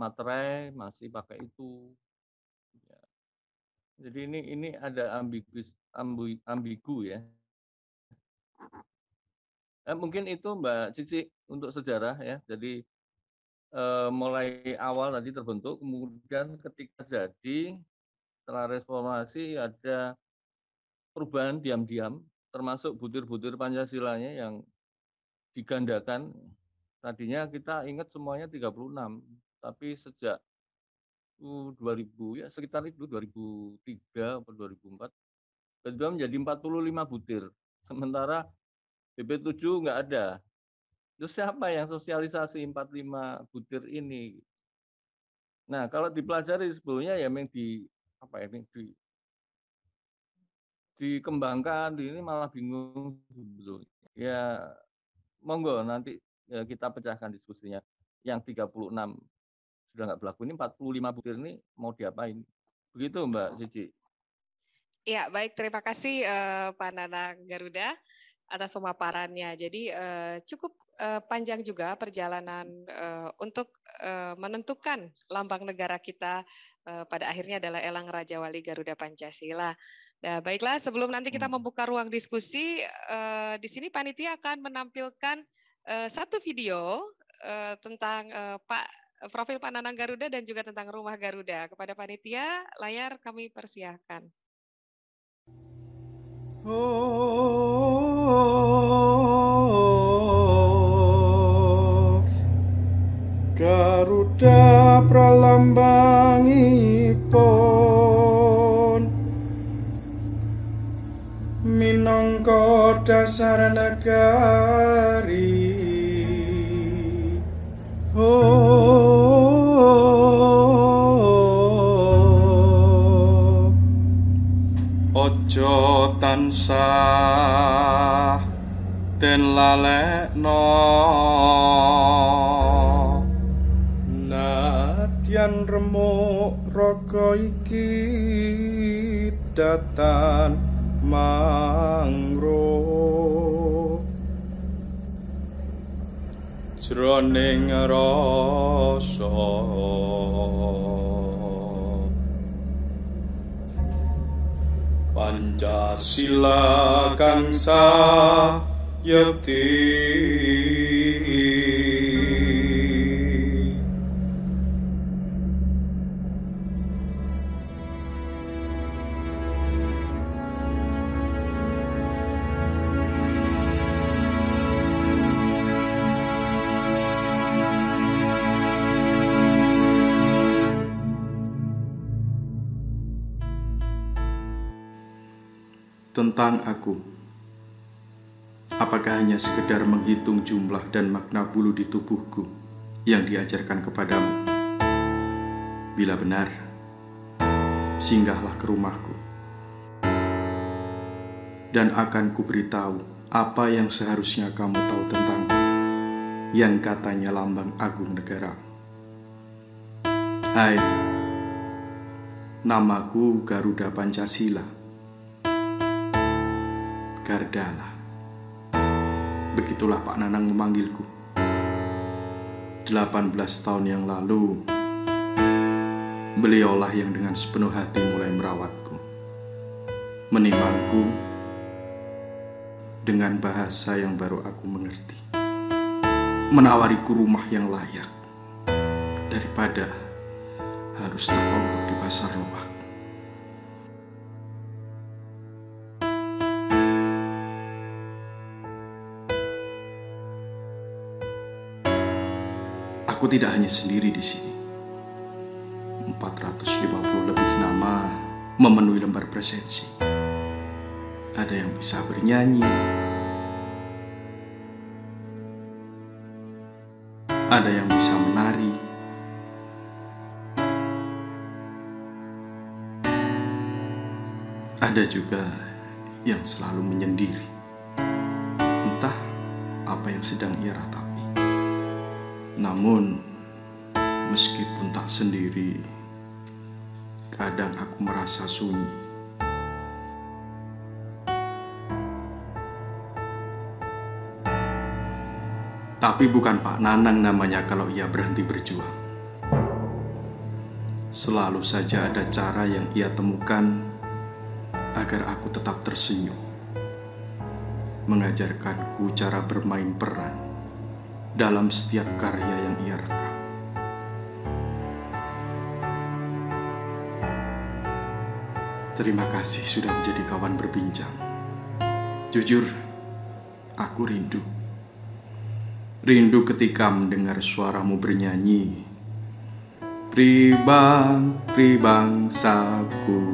[SPEAKER 4] materai masih pakai itu jadi ini ini ada ambigu ambu, ambigu ya. Eh, mungkin itu Mbak Cici untuk sejarah ya. Jadi eh, mulai awal tadi terbentuk, kemudian ketika jadi setelah reformasi ada perubahan diam-diam, termasuk butir-butir Pancasilanya yang digandakan. Tadinya kita ingat semuanya 36, tapi sejak 2000 ya sekitar itu 2003 atau 2004 tiba menjadi 45 butir sementara BP7 nggak ada terus siapa yang sosialisasi 45 butir ini nah kalau dipelajari sebelumnya ya memang di apa ya di dikembangkan di ini malah bingung sebetulnya ya monggo nanti ya, kita pecahkan diskusinya yang 36 sudah nggak berlaku ini 45 butir ini mau diapain begitu Mbak oh. Cici
[SPEAKER 5] Ya baik terima kasih eh, Pak Nanang Garuda atas pemaparannya jadi eh, cukup eh, panjang juga perjalanan eh, untuk eh, menentukan lambang negara kita eh, pada akhirnya adalah elang Raja Wali Garuda Pancasila Nah, baiklah sebelum nanti kita hmm. membuka ruang diskusi eh, di sini panitia akan menampilkan eh, satu video eh, tentang eh, Pak profil Pananang Garuda dan juga tentang rumah Garuda. Kepada panitia, layar kami persiapkan.
[SPEAKER 6] Oh, Garuda pralambangi pon Minangka dasar negari. Ojo tansah den lalekno Nadyan remuk raga iki datan mangrove jroning rasa Pancasila kang sa yakti tentang aku. Apakah hanya sekedar menghitung jumlah dan makna bulu di tubuhku yang diajarkan kepadamu? Bila benar, singgahlah ke rumahku. Dan akan kuberitahu apa yang seharusnya kamu tahu tentangku, yang katanya lambang agung negara. Hai, namaku Garuda Pancasila. Gardala. Begitulah Pak Nanang memanggilku. 18 tahun yang lalu, beliaulah yang dengan sepenuh hati mulai merawatku. Menimangku dengan bahasa yang baru aku mengerti. Menawariku rumah yang layak daripada harus teronggok di pasar lobak. Aku tidak hanya sendiri di sini. 450 lebih nama memenuhi lembar presensi. Ada yang bisa bernyanyi, ada yang bisa menari, ada juga yang selalu menyendiri. Entah apa yang sedang ia ratakan. Namun, meskipun tak sendiri, kadang aku merasa sunyi. Tapi bukan Pak Nanang namanya kalau ia berhenti berjuang. Selalu saja ada cara yang ia temukan agar aku tetap tersenyum, mengajarkanku cara bermain peran dalam setiap karya yang ia rekam. Terima kasih sudah menjadi kawan berbincang. Jujur, aku rindu. Rindu ketika mendengar suaramu bernyanyi. Pribang, pribang saku.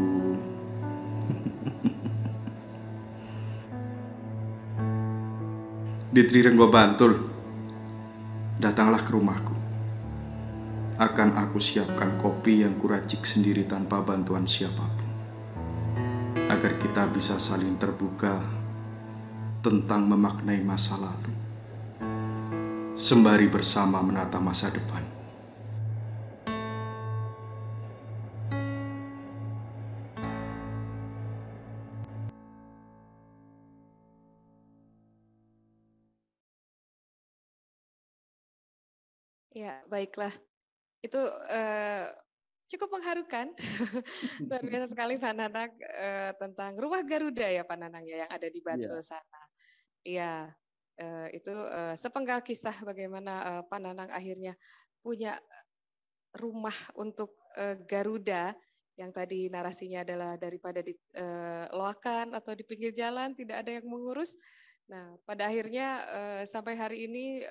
[SPEAKER 6] di Trirenggo Bantul Datanglah ke rumahku. Akan aku siapkan kopi yang kuracik sendiri tanpa bantuan siapapun. Agar kita bisa saling terbuka tentang memaknai masa lalu. Sembari bersama menata masa depan.
[SPEAKER 3] baiklah. Itu uh, cukup mengharukan. Luar biasa sekali Pak Nanang uh,
[SPEAKER 5] tentang rumah Garuda ya Pak Nanang ya yang ada di Bantul yeah. sana. Iya. Uh, itu uh, sepenggal kisah bagaimana uh, Pak Nanang akhirnya punya rumah untuk uh, Garuda yang tadi narasinya adalah daripada di uh, atau di pinggir jalan tidak ada yang mengurus. Nah, pada akhirnya uh, sampai hari ini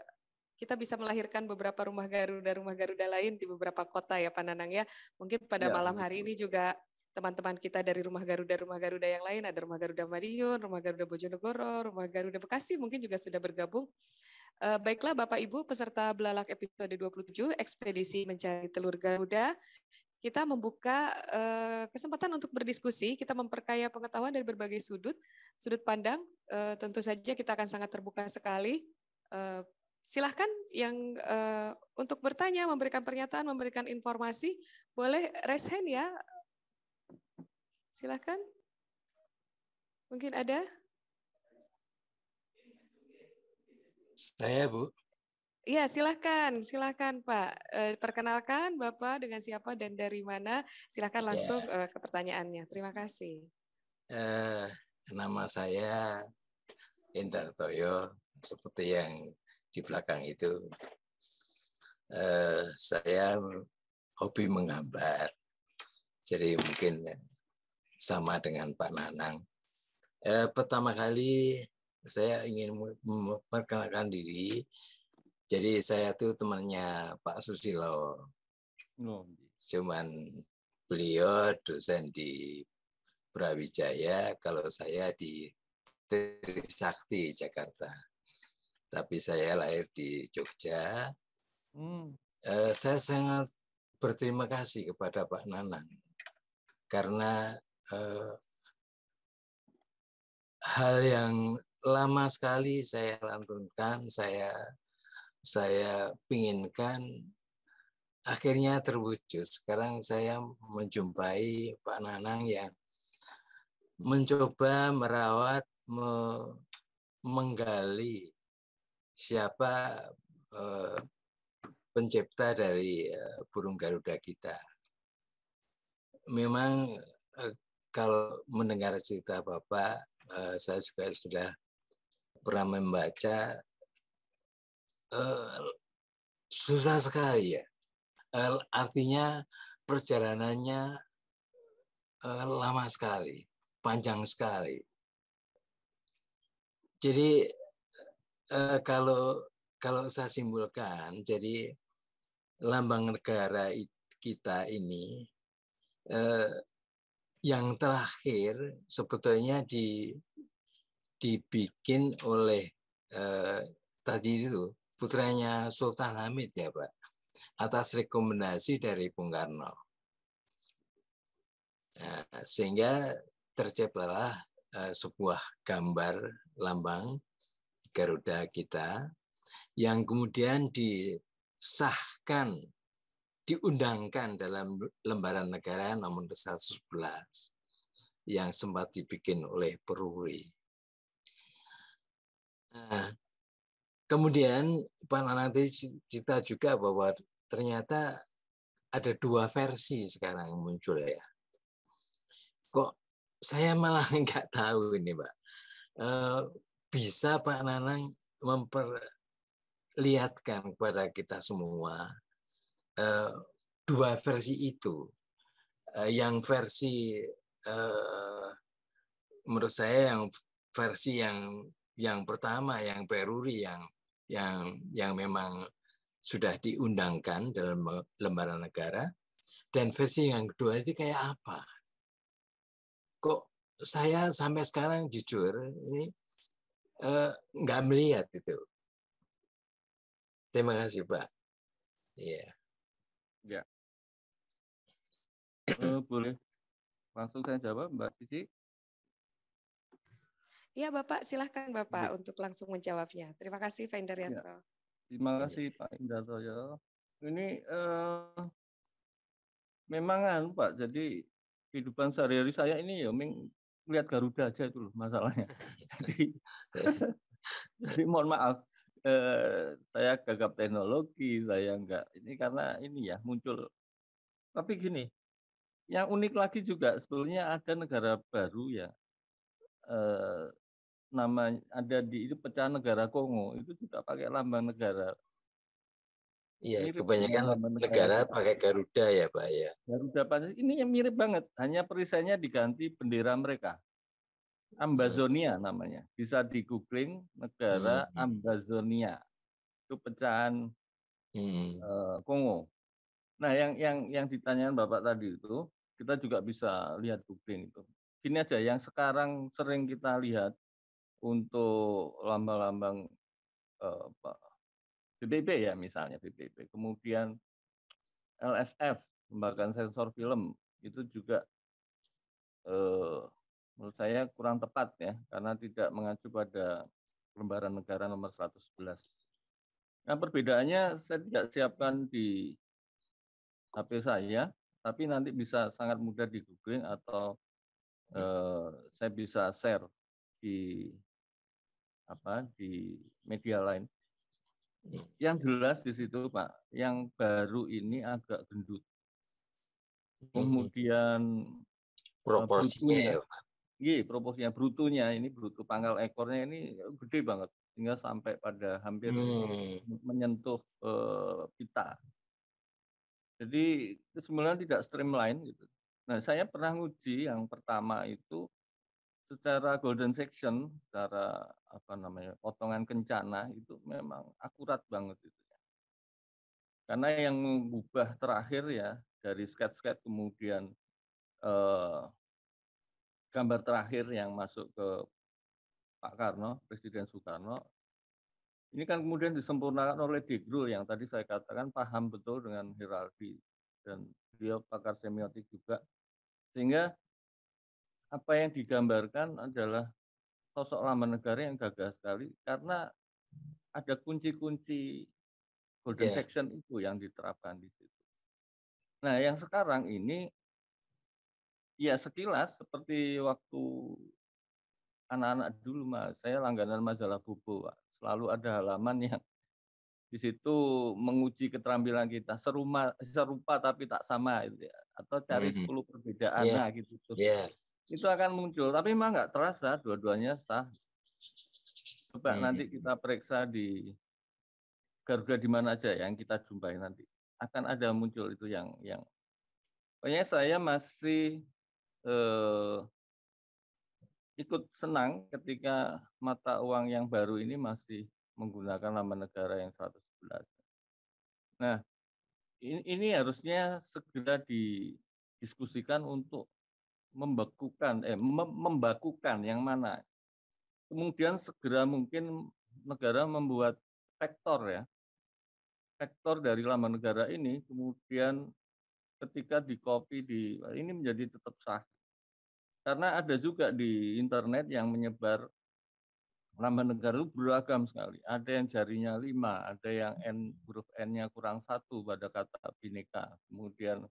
[SPEAKER 5] kita bisa melahirkan beberapa rumah Garuda-rumah Garuda lain di beberapa kota ya Pak Nanang ya. Mungkin pada ya, malam betul. hari ini juga teman-teman kita dari rumah Garuda-rumah Garuda yang lain, ada rumah Garuda Madiun, rumah Garuda Bojonegoro, rumah Garuda Bekasi mungkin juga sudah bergabung. Eh, baiklah Bapak Ibu peserta Belalak episode 27 ekspedisi mencari telur Garuda kita membuka eh, kesempatan untuk berdiskusi, kita memperkaya pengetahuan dari berbagai sudut, sudut pandang. Eh, tentu saja kita akan sangat terbuka sekali silahkan yang uh, untuk bertanya, memberikan pernyataan, memberikan informasi, boleh raise hand ya. Silahkan. Mungkin ada?
[SPEAKER 7] Saya, Bu.
[SPEAKER 5] ya silahkan. Silahkan, Pak. Uh, perkenalkan Bapak dengan siapa dan dari mana. Silahkan iya. langsung ya. uh, ke pertanyaannya. Terima kasih.
[SPEAKER 7] nama saya Indartoyo Toyo, seperti yang di belakang itu eh, saya hobi menggambar. Jadi mungkin sama dengan Pak Nanang. Eh, pertama kali saya ingin memperkenalkan diri. Jadi saya tuh temannya Pak Susilo. Oh. Cuman beliau dosen di Brawijaya, kalau saya di Trisakti, Jakarta tapi saya lahir di Jogja. Hmm. Eh, saya sangat berterima kasih kepada Pak Nanang karena eh, hal yang lama sekali saya lantunkan, saya saya pinginkan akhirnya terwujud. Sekarang saya menjumpai Pak Nanang yang mencoba merawat, me, menggali siapa eh, pencipta dari eh, burung Garuda kita. Memang eh, kalau mendengar cerita Bapak, saya juga sudah pernah membaca susah sekali ya. artinya perjalanannya lama sekali, panjang sekali. Jadi uh, kalau kalau saya simpulkan, jadi lambang negara kita ini uh, yang terakhir sebetulnya di dibikin oleh uh, tadi itu putranya Sultan Hamid ya Pak atas rekomendasi dari Bung Karno. sehingga terciptalah sebuah gambar lambang Garuda kita yang kemudian disahkan, diundangkan dalam lembaran negara nomor 111 yang sempat dibikin oleh Peruri. Nah, kemudian nanti cita juga bahwa ternyata ada dua versi sekarang muncul ya. Kok saya malah nggak tahu ini, Pak. Eh, bisa Pak Nanang memperlihatkan kepada kita semua eh, dua versi itu. Eh, yang versi eh, menurut saya yang versi yang yang pertama yang peruri yang yang yang memang sudah diundangkan dalam lembaran negara dan versi yang kedua itu kayak apa kok saya sampai sekarang jujur ini Eh, nggak uh, melihat itu.
[SPEAKER 4] Terima kasih Pak. Iya. Yeah. Ya. Eh, boleh. Langsung saya jawab Mbak Cici.
[SPEAKER 5] Iya Bapak, silahkan Bapak ya. untuk langsung menjawabnya. Terima kasih Pak Indaryanto. Ya.
[SPEAKER 4] Terima iya. kasih Pak Indaryanto. Ya. Ini uh, memang kan Pak, jadi kehidupan sehari-hari saya ini ya ming, lihat Garuda aja itu loh masalahnya. Jadi, jadi mohon maaf, eh, saya gagap teknologi, saya enggak ini karena ini ya muncul. Tapi gini, yang unik lagi juga sebetulnya ada negara baru ya. Eh, nama ada di itu pecahan negara Kongo itu juga pakai lambang negara Iya, kebanyakan negara pakai
[SPEAKER 7] Garuda ya, Pak ya.
[SPEAKER 4] Garuda Pasifik ini yang mirip banget, hanya perisainya diganti bendera mereka. Ambazonia namanya. Bisa di googling negara hmm, hmm. Ambazonia. Itu pecahan hmm. uh, Kongo. Nah, yang yang yang ditanyakan Bapak tadi itu, kita juga bisa lihat googling itu. Gini aja yang sekarang sering kita lihat untuk lambang-lambang uh, BBB ya misalnya BBB. Kemudian LSF, lembaga sensor film itu juga eh, menurut saya kurang tepat ya karena tidak mengacu pada lembaran negara nomor 111. Nah, perbedaannya saya tidak siapkan di HP saya, tapi nanti bisa sangat mudah di Google atau eh, saya bisa share di apa di media lain. Yang jelas di situ Pak, yang baru ini agak gendut. Hmm. Kemudian eh, proporsinya, ya, iya proporsinya brutunya ini brutu pangkal ekornya ini gede banget sehingga sampai pada hampir hmm. menyentuh uh, pita. Jadi sebenarnya tidak streamline gitu. Nah saya pernah nguji yang pertama itu secara golden section, secara apa namanya potongan kencana itu memang akurat banget itu. Ya. Karena yang mengubah terakhir ya dari sketch-sketch kemudian eh, gambar terakhir yang masuk ke Pak Karno, Presiden Soekarno, ini kan kemudian disempurnakan oleh Degrul yang tadi saya katakan paham betul dengan heraldi dan dia pakar semiotik juga, sehingga apa yang digambarkan adalah sosok lama negara yang gagah sekali karena ada kunci-kunci golden yeah. section itu yang diterapkan di situ. Nah, yang sekarang ini ya sekilas seperti waktu anak-anak dulu mas, saya langganan majalah Bobo, selalu ada halaman yang di situ menguji keterampilan kita seruma serupa tapi tak sama gitu ya atau cari mm -hmm. 10 perbedaan yeah. Iya. gitu yeah itu akan muncul. Tapi memang nggak terasa dua-duanya sah. Coba hmm. nanti hmm, kita hmm. periksa di Garuda di mana aja ya, yang kita jumpai nanti. Akan ada muncul itu yang yang Pokoknya saya masih eh, ikut senang ketika mata uang yang baru ini masih menggunakan nama negara yang 111. Nah, ini, ini harusnya segera didiskusikan untuk membekukan eh membakukan yang mana. Kemudian segera mungkin negara membuat sektor ya. Sektor dari lama negara ini kemudian ketika di copy di ini menjadi tetap sah. Karena ada juga di internet yang menyebar lama negara beragam sekali. Ada yang jarinya lima, ada yang n huruf n-nya kurang satu pada kata bineka. Kemudian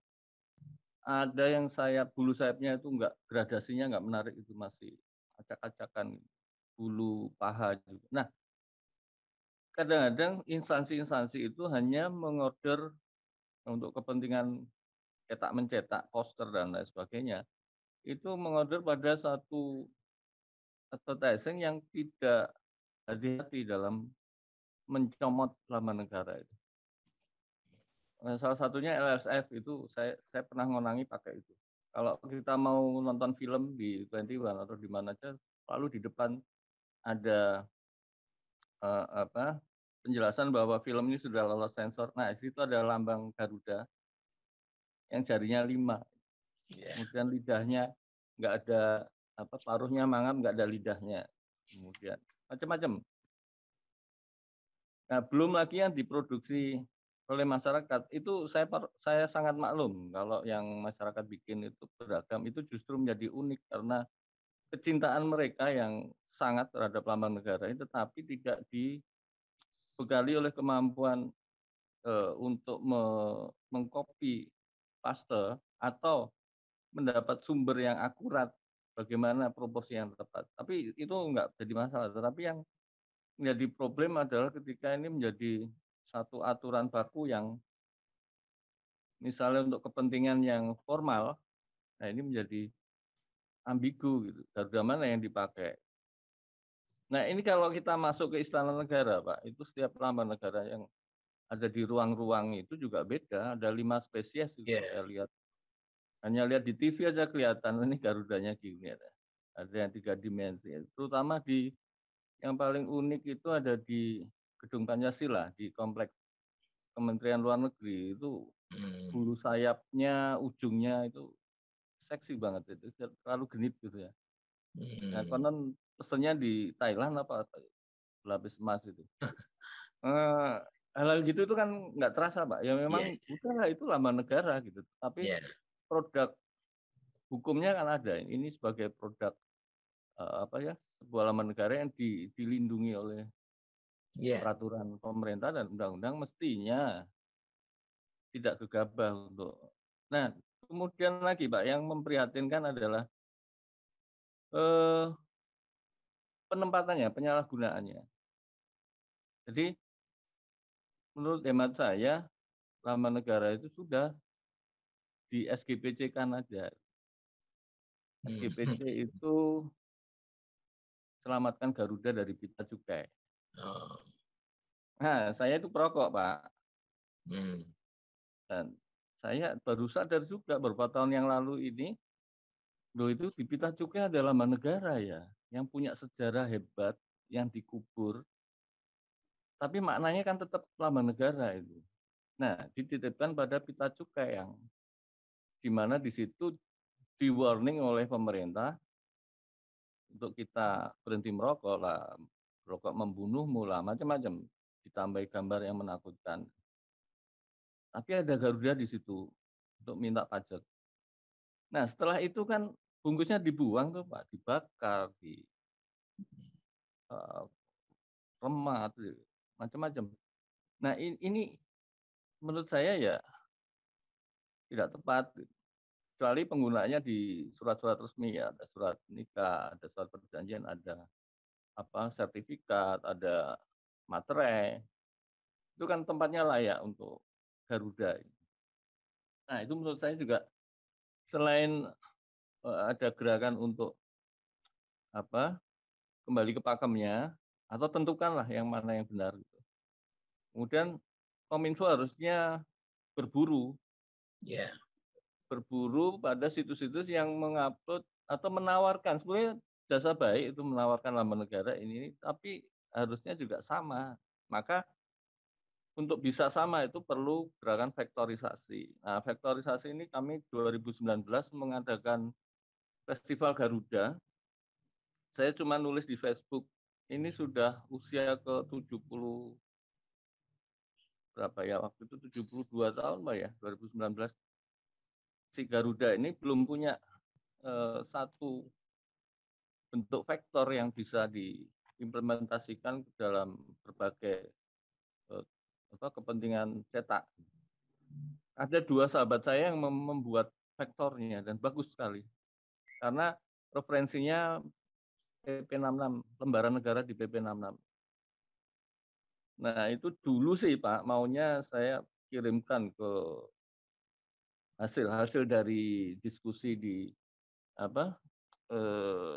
[SPEAKER 4] ada yang sayap bulu sayapnya itu enggak gradasinya enggak menarik itu masih acak-acakan bulu paha juga. Nah, kadang-kadang instansi-instansi itu hanya mengorder untuk kepentingan cetak mencetak poster dan lain sebagainya itu mengorder pada satu advertising yang tidak hati-hati dalam mencomot lama negara itu. Eh, salah satunya LSF itu saya saya pernah ngonangi pakai itu. Kalau kita mau nonton film di Twenty One atau di mana aja, lalu di depan ada uh, apa penjelasan bahwa film ini sudah lolos sensor. Nah, di situ ada lambang Garuda yang jarinya lima, iya. kemudian lidahnya nggak ada apa paruhnya mangap nggak ada lidahnya, kemudian macam-macam. Nah, belum lagi yang diproduksi oleh masyarakat itu saya per, saya sangat maklum kalau yang masyarakat bikin itu beragam itu justru menjadi unik karena kecintaan mereka yang sangat terhadap lambang negara ini tetapi tidak dibekali oleh kemampuan e, untuk me, mengcopy paste atau mendapat sumber yang akurat bagaimana proporsi yang tepat tapi itu enggak jadi masalah tetapi yang menjadi problem adalah ketika ini menjadi satu aturan baku yang misalnya untuk kepentingan yang formal, nah ini menjadi ambigu gitu. Garuda mana yang dipakai? Nah ini kalau kita masuk ke istana negara, Pak, itu setiap lambang negara yang ada di ruang-ruang itu juga beda. Ada lima spesies gitu yeah. saya lihat. Hanya lihat di TV aja kelihatan ini Garudanya gini ada. Ada yang tiga dimensi. Terutama di yang paling unik itu ada di gedung Pancasila di kompleks Kementerian Luar Negeri itu hmm. bulu sayapnya ujungnya itu seksi banget itu terlalu genit gitu ya. Nah, hmm. Nah, konon pesennya di Thailand apa lapis emas itu. Eh, hal-hal gitu itu kan nggak terasa pak ya memang yeah. udahlah itu lama negara gitu tapi yeah. produk hukumnya kan ada ini sebagai produk uh, apa ya sebuah lama negara yang di, dilindungi oleh yeah. peraturan pemerintah dan undang-undang mestinya tidak gegabah untuk. Nah, kemudian lagi Pak yang memprihatinkan adalah eh, penempatannya, penyalahgunaannya. Jadi menurut hemat saya lama negara itu sudah di SGPC kan aja. Hmm. SGPC itu selamatkan Garuda dari pita cukai. Eh, nah, saya itu perokok, Pak. Hmm. Dan saya baru sadar juga beberapa tahun yang lalu ini, loh itu di pita cukai adalah lama negara ya, yang punya sejarah hebat, yang dikubur, tapi maknanya kan tetap lama negara itu. Nah, dititipkan pada pita cukai yang di mana di situ di warning oleh pemerintah untuk kita berhenti merokok lah rokok membunuh mula macam-macam ditambah gambar yang menakutkan tapi ada Garuda di situ untuk minta pajak nah setelah itu kan bungkusnya dibuang tuh pak dibakar di uh, remat macam-macam nah ini, ini menurut saya ya tidak tepat kecuali penggunanya di surat-surat resmi ya ada surat nikah ada surat perjanjian ada apa sertifikat, ada materai. Itu kan tempatnya layak untuk Garuda. Nah, itu menurut saya juga selain eh, ada gerakan untuk apa kembali ke pakemnya atau tentukanlah yang mana yang benar gitu. Kemudian Kominfo harusnya berburu. Yeah. Berburu pada situs-situs yang mengupload atau menawarkan sebenarnya jasa baik itu menawarkan lama negara ini, tapi harusnya juga sama. Maka untuk bisa sama itu perlu gerakan vektorisasi. Nah, vektorisasi ini kami 2019 mengadakan Festival Garuda. Saya cuma nulis di Facebook, ini sudah usia ke 70 berapa ya waktu itu 72 tahun Pak ya 2019 si Garuda ini belum punya eh, satu bentuk vektor yang bisa diimplementasikan dalam berbagai eh, apa, kepentingan cetak. Ada dua sahabat saya yang membuat vektornya dan bagus sekali. Karena referensinya PP66, lembaran negara di PP66. Nah, itu dulu sih Pak, maunya saya kirimkan ke hasil-hasil dari diskusi di apa eh,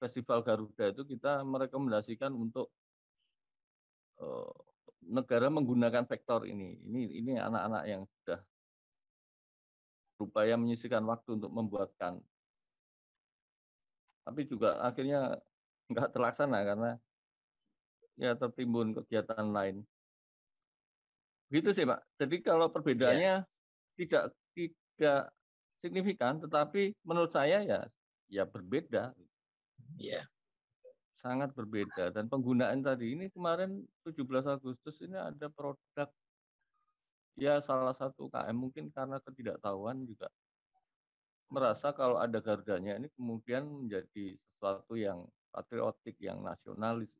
[SPEAKER 4] Festival Garuda itu kita merekomendasikan untuk eh, negara menggunakan vektor ini. Ini ini anak-anak yang sudah berupaya menyisikan waktu untuk membuatkan. Tapi juga akhirnya enggak terlaksana karena ya tertimbun kegiatan lain. Begitu sih, Pak. Jadi kalau perbedaannya ya. tidak tidak signifikan, tetapi menurut saya ya ya berbeda. Iya. Sangat berbeda dan penggunaan tadi ini kemarin 17 Agustus ini ada produk ya salah satu KM mungkin karena ketidaktahuan juga merasa kalau ada Garudanya ini kemudian menjadi sesuatu yang patriotik, yang nasionalis.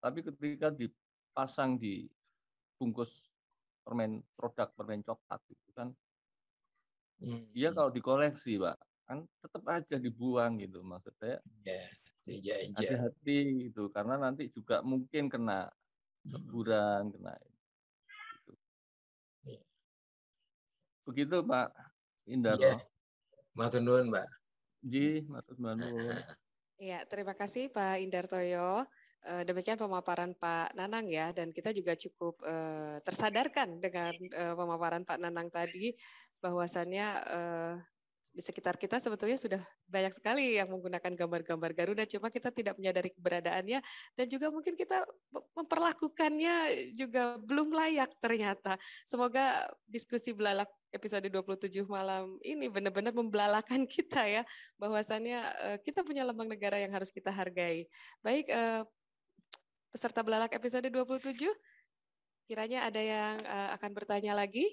[SPEAKER 4] Tapi ketika dipasang di bungkus permen produk permen coklat itu kan, hmm. Iya hmm. kalau dikoleksi, Pak, kan tetap aja dibuang gitu maksudnya saya. Ya, yeah, Hati-hati gitu karena nanti juga mungkin kena hmm. kena gitu. Begitu Pak Indar. Yeah. Iya. Matur nuwun, Mbak. Ji, matur nuwun.
[SPEAKER 5] Iya, terima kasih Pak Indartoyo. Eh, demikian pemaparan Pak Nanang ya, dan kita juga cukup eh, tersadarkan dengan eh, pemaparan Pak Nanang tadi bahwasannya di sekitar kita sebetulnya sudah banyak sekali yang menggunakan gambar-gambar Garuda, cuma kita tidak menyadari keberadaannya dan juga mungkin kita memperlakukannya juga belum layak ternyata. Semoga diskusi belalak episode 27 malam ini benar-benar membelalakan kita ya bahwasannya eh, kita punya lambang negara yang harus kita hargai. Baik eh, peserta belalak episode 27 kiranya ada yang eh, akan bertanya lagi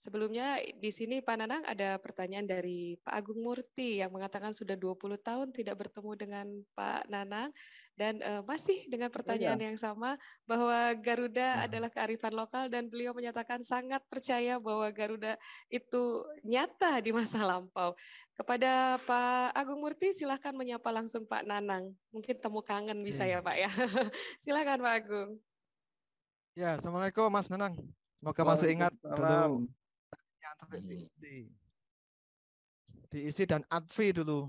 [SPEAKER 5] Sebelumnya di sini Pak Nanang ada pertanyaan dari Pak Agung Murti yang mengatakan sudah 20 tahun tidak bertemu dengan Pak Nanang dan uh, masih dengan pertanyaan oh, iya. yang sama bahwa Garuda nah. adalah kearifan lokal dan beliau menyatakan sangat percaya bahwa Garuda itu nyata di masa lampau. Kepada Pak Agung Murti silahkan menyapa langsung Pak Nanang. Mungkin temu kangen bisa ya, ya Pak ya. silahkan Pak Agung.
[SPEAKER 8] Ya, Assalamualaikum Mas Nanang. Semoga masih ingat Assalamualaikum. Eh, Hmm. diisi dan advi dulu.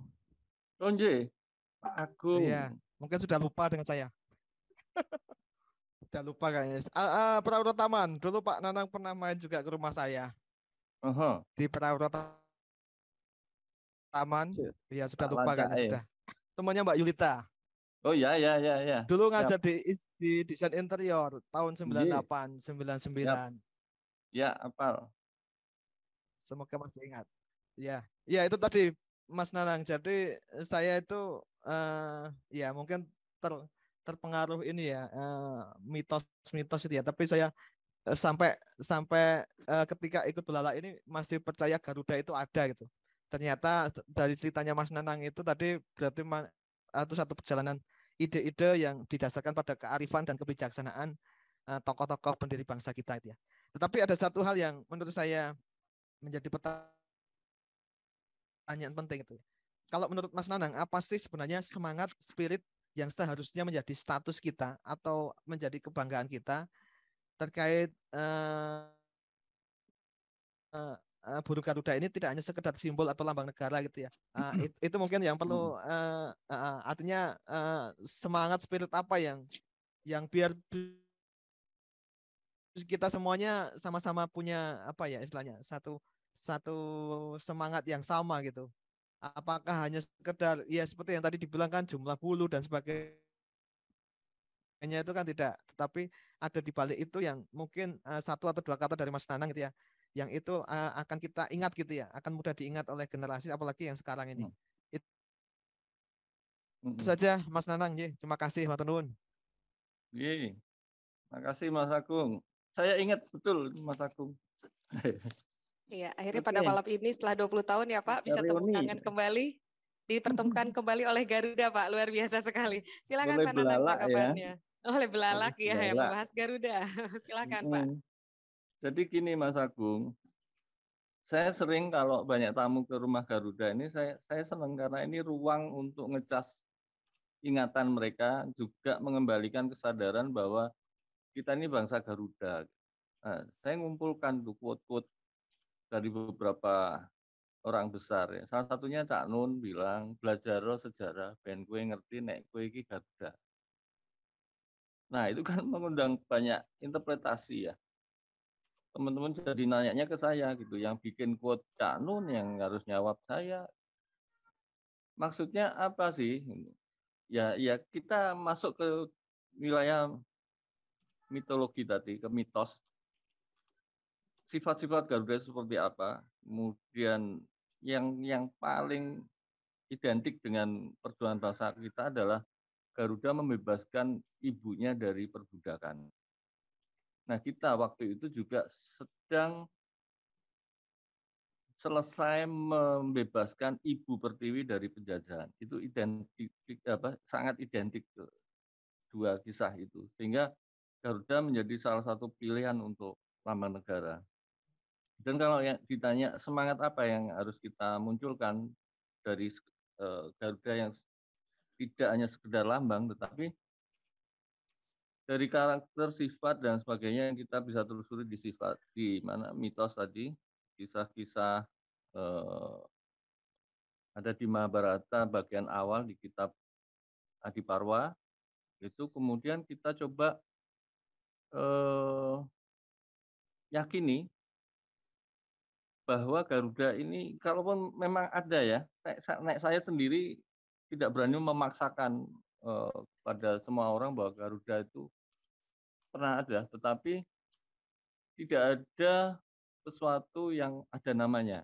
[SPEAKER 8] Oh, Aku. Pak Iya, mungkin sudah lupa dengan saya. sudah lupa kayaknya. Uh, uh, Taman. Dulu Pak Nanang pernah main juga ke rumah saya. Uh -huh. Di perawat Taman. Iya, sudah Pak lupa kayaknya sudah. Eh. Temannya Mbak Yulita.
[SPEAKER 4] Oh ya ya ya ya. Dulu ngajar
[SPEAKER 8] di di desain interior tahun 98 Ye. 99. sembilan.
[SPEAKER 4] Ya, apal.
[SPEAKER 8] Semoga masih ingat. Ya, ya itu tadi Mas Nanang. Jadi eh, saya itu uh, ya mungkin ter terpengaruh ini ya eh, mitos-mitos uh, itu ya. Tapi saya sampai sampai uh, ketika ikut belala ini masih percaya Garuda itu ada gitu. Ternyata dari ceritanya Mas Nanang itu tadi berarti atau satu perjalanan ide-ide yang didasarkan pada kearifan dan kebijaksanaan tokoh-tokoh pendiri bangsa kita itu ya. Tetapi ada satu hal yang menurut saya menjadi pertanyaan penting itu. Kalau menurut Mas Nanang, apa sih sebenarnya semangat spirit yang seharusnya menjadi status kita atau menjadi kebanggaan kita terkait uh, uh, uh, burung Garuda ini tidak hanya sekedar simbol atau lambang negara gitu ya. Uh, it, itu mungkin yang perlu uh, uh, artinya uh, semangat spirit apa yang yang biar kita semuanya sama-sama punya apa ya istilahnya satu satu semangat yang sama gitu. Apakah hanya sekedar ya seperti yang tadi dibilang kan jumlah bulu dan sebagainya itu kan tidak, tetapi ada di balik itu yang mungkin uh, satu atau dua kata dari Mas Nanang gitu ya, yang itu uh, akan kita ingat gitu ya, akan mudah diingat oleh generasi apalagi yang sekarang ini. Hmm. Itu hmm. saja Mas Nanang, ye. terima kasih Mas
[SPEAKER 4] Iya, Terima kasih Mas Agung. Saya ingat betul Mas Agung.
[SPEAKER 2] Iya,
[SPEAKER 5] akhirnya okay. pada malam ini setelah 20 tahun ya Pak, bisa temukan kembali, dipertemukan kembali oleh Garuda Pak, luar biasa sekali. Silakan Pak nanda Ya. Oleh belalak ya, belalak. ya membahas
[SPEAKER 3] Garuda. Silakan hmm. Pak.
[SPEAKER 4] Jadi gini Mas Agung, saya sering kalau banyak tamu ke rumah Garuda ini saya saya senang karena ini ruang untuk ngecas ingatan mereka juga mengembalikan kesadaran bahwa kita ini bangsa Garuda. Nah, saya ngumpulkan tuh quote-quote dari beberapa orang besar ya. Salah satunya Cak Nun bilang belajar sejarah ben kue ngerti nek kue iki Garuda. Nah, itu kan mengundang banyak interpretasi ya. Teman-teman jadi nanyanya ke saya gitu, yang bikin quote Cak Nun yang harus nyawab saya. Maksudnya apa sih? Ya, ya kita masuk ke wilayah mitologi tadi, ke mitos sifat-sifat Garuda seperti apa, kemudian yang yang paling identik dengan perjuangan bangsa kita adalah Garuda membebaskan ibunya dari perbudakan. Nah, kita waktu itu juga sedang selesai membebaskan ibu Pertiwi dari penjajahan. Itu identik apa sangat identik dua kisah itu. Sehingga Garuda menjadi salah satu pilihan untuk lambang negara. Dan kalau yang ditanya semangat apa yang harus kita munculkan dari eh, Garuda yang tidak hanya sekedar lambang, tetapi dari karakter, sifat dan sebagainya yang kita bisa telusuri di sifat di mana mitos tadi, kisah-kisah eh, ada di Mahabharata bagian awal di kitab Adiparwa itu kemudian kita coba eh, yakini bahwa Garuda ini kalaupun memang ada ya, naik saya sendiri tidak berani memaksakan uh, pada semua orang bahwa Garuda itu pernah ada, tetapi tidak ada sesuatu yang ada namanya.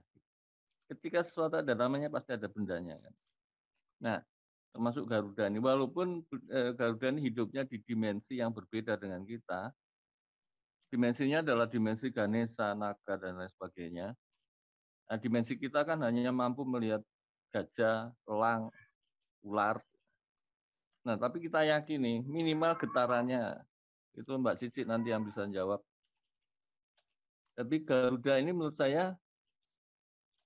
[SPEAKER 4] Ketika sesuatu ada namanya pasti ada bendanya kan. Nah, termasuk Garuda ini walaupun uh, Garuda ini hidupnya di dimensi yang berbeda dengan kita, dimensinya adalah dimensi Ganesha, naga dan lain sebagainya. Nah, dimensi kita kan hanya mampu melihat gajah, elang, ular. Nah, tapi kita yakini minimal getarannya. Itu Mbak Cici nanti yang bisa jawab. Tapi Garuda ini menurut saya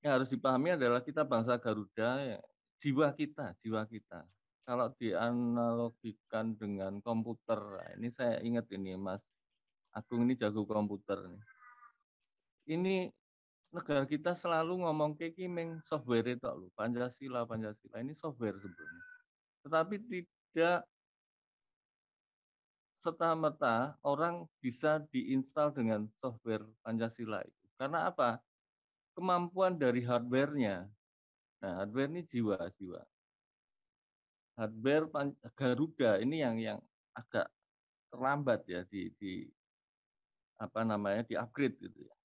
[SPEAKER 4] yang harus dipahami adalah kita bangsa Garuda, jiwa kita, jiwa kita. Kalau dianalogikan dengan komputer, nah, ini saya ingat ini Mas Agung ini jago komputer nih. Ini negara kita selalu ngomong keki meng software itu loh Pancasila Pancasila ini software sebenarnya tetapi tidak serta merta orang bisa diinstal dengan software Pancasila itu karena apa kemampuan dari hardwarenya nah hardware ini jiwa jiwa hardware Garuda ini yang yang agak terlambat ya di, di apa namanya di upgrade gitu ya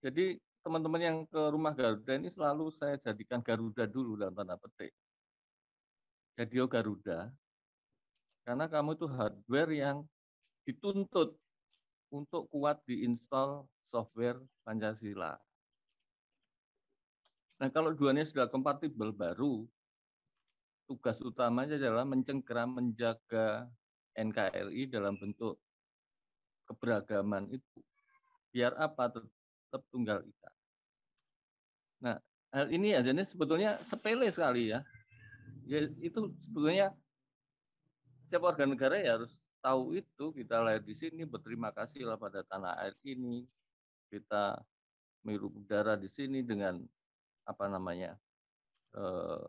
[SPEAKER 4] jadi teman-teman yang ke rumah Garuda ini selalu saya jadikan Garuda dulu dalam tanda petik. jadi oh Garuda, karena kamu itu hardware yang dituntut untuk kuat diinstal software Pancasila. Nah kalau duanya sudah kompatibel baru, tugas utamanya adalah mencengkeram menjaga NKRI dalam bentuk keberagaman itu. Biar apa? tetap tunggal ika. Nah, hal ini adanya sebetulnya sepele sekali ya. ya itu sebetulnya setiap warga negara ya harus tahu itu kita lahir di sini berterima kasihlah pada tanah air ini kita menghirup udara di sini dengan apa namanya eh,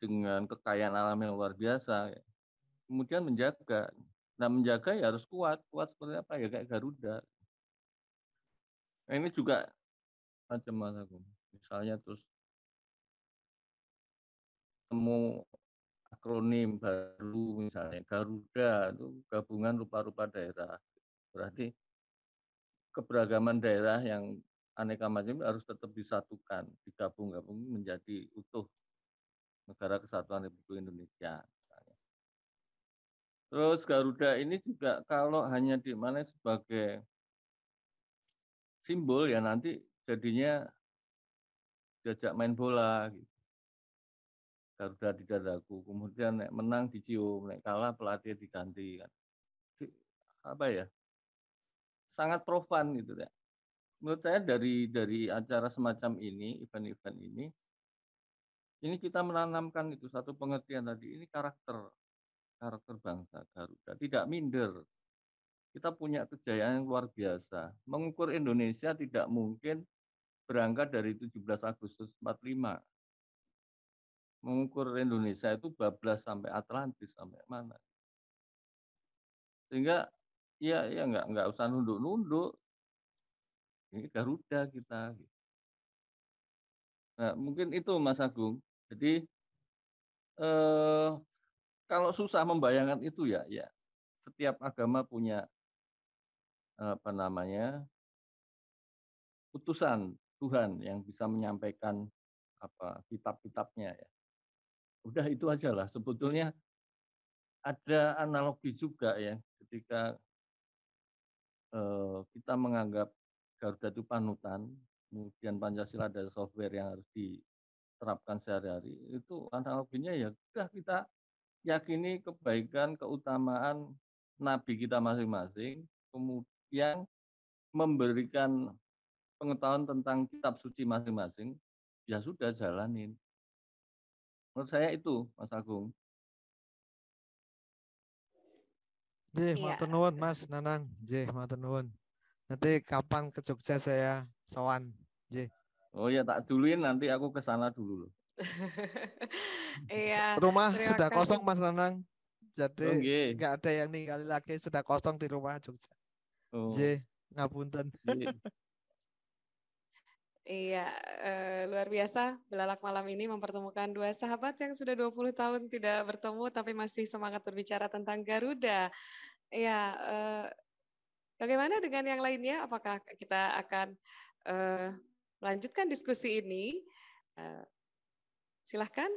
[SPEAKER 4] dengan kekayaan alam yang luar biasa kemudian menjaga nah menjaga ya harus kuat kuat seperti apa ya kayak Garuda Nah, ini juga macam mana misalnya terus temu akronim baru misalnya Garuda itu gabungan rupa-rupa daerah berarti keberagaman daerah yang aneka macam harus tetap disatukan digabung-gabung menjadi utuh negara kesatuan Republik Indonesia Terus Garuda ini juga kalau hanya dimana sebagai simbol ya nanti jadinya diajak main bola gitu. Garuda di dadaku, kemudian naik menang dicium, naik kalah pelatih diganti kan. Apa ya? Sangat profan gitu ya. Menurut saya dari dari acara semacam ini, event-event ini, ini kita menanamkan itu satu pengertian tadi, ini karakter karakter bangsa Garuda, tidak minder kita punya kejayaan yang luar biasa. Mengukur Indonesia tidak mungkin berangkat dari 17 Agustus 45. Mengukur Indonesia itu bablas sampai Atlantis sampai mana. Sehingga ya ya nggak nggak usah nunduk-nunduk. Ini Garuda kita. Gitu. Nah, mungkin itu Mas Agung. Jadi eh, kalau susah membayangkan itu ya, ya setiap agama punya apa namanya putusan Tuhan yang bisa menyampaikan apa kitab-kitabnya ya. Udah itu aja lah sebetulnya ada analogi juga ya ketika eh, kita menganggap Garuda itu panutan, kemudian Pancasila ada software yang harus diterapkan sehari-hari. Itu analoginya ya udah kita yakini kebaikan, keutamaan nabi kita masing-masing, kemudian yang memberikan pengetahuan tentang kitab suci masing-masing, ya sudah jalanin. Menurut saya itu, Mas Agung.
[SPEAKER 8] Jih iya. matur Mas Nanang. Jih matur Nanti kapan ke Jogja saya sowan, Jih
[SPEAKER 4] Oh ya tak duluin nanti aku ke sana dulu
[SPEAKER 2] iya. Rumah sudah kosong Mas
[SPEAKER 8] Nanang. Jadi enggak oh, ada yang nih lagi sudah kosong di rumah Jogja. J, ngapunten.
[SPEAKER 5] Iya, eh, luar biasa belalak malam ini mempertemukan dua sahabat yang sudah 20 tahun tidak bertemu tapi masih semangat berbicara tentang Garuda. Iya, eh, bagaimana dengan yang lainnya? Apakah kita akan eh, melanjutkan diskusi ini? Eh, silahkan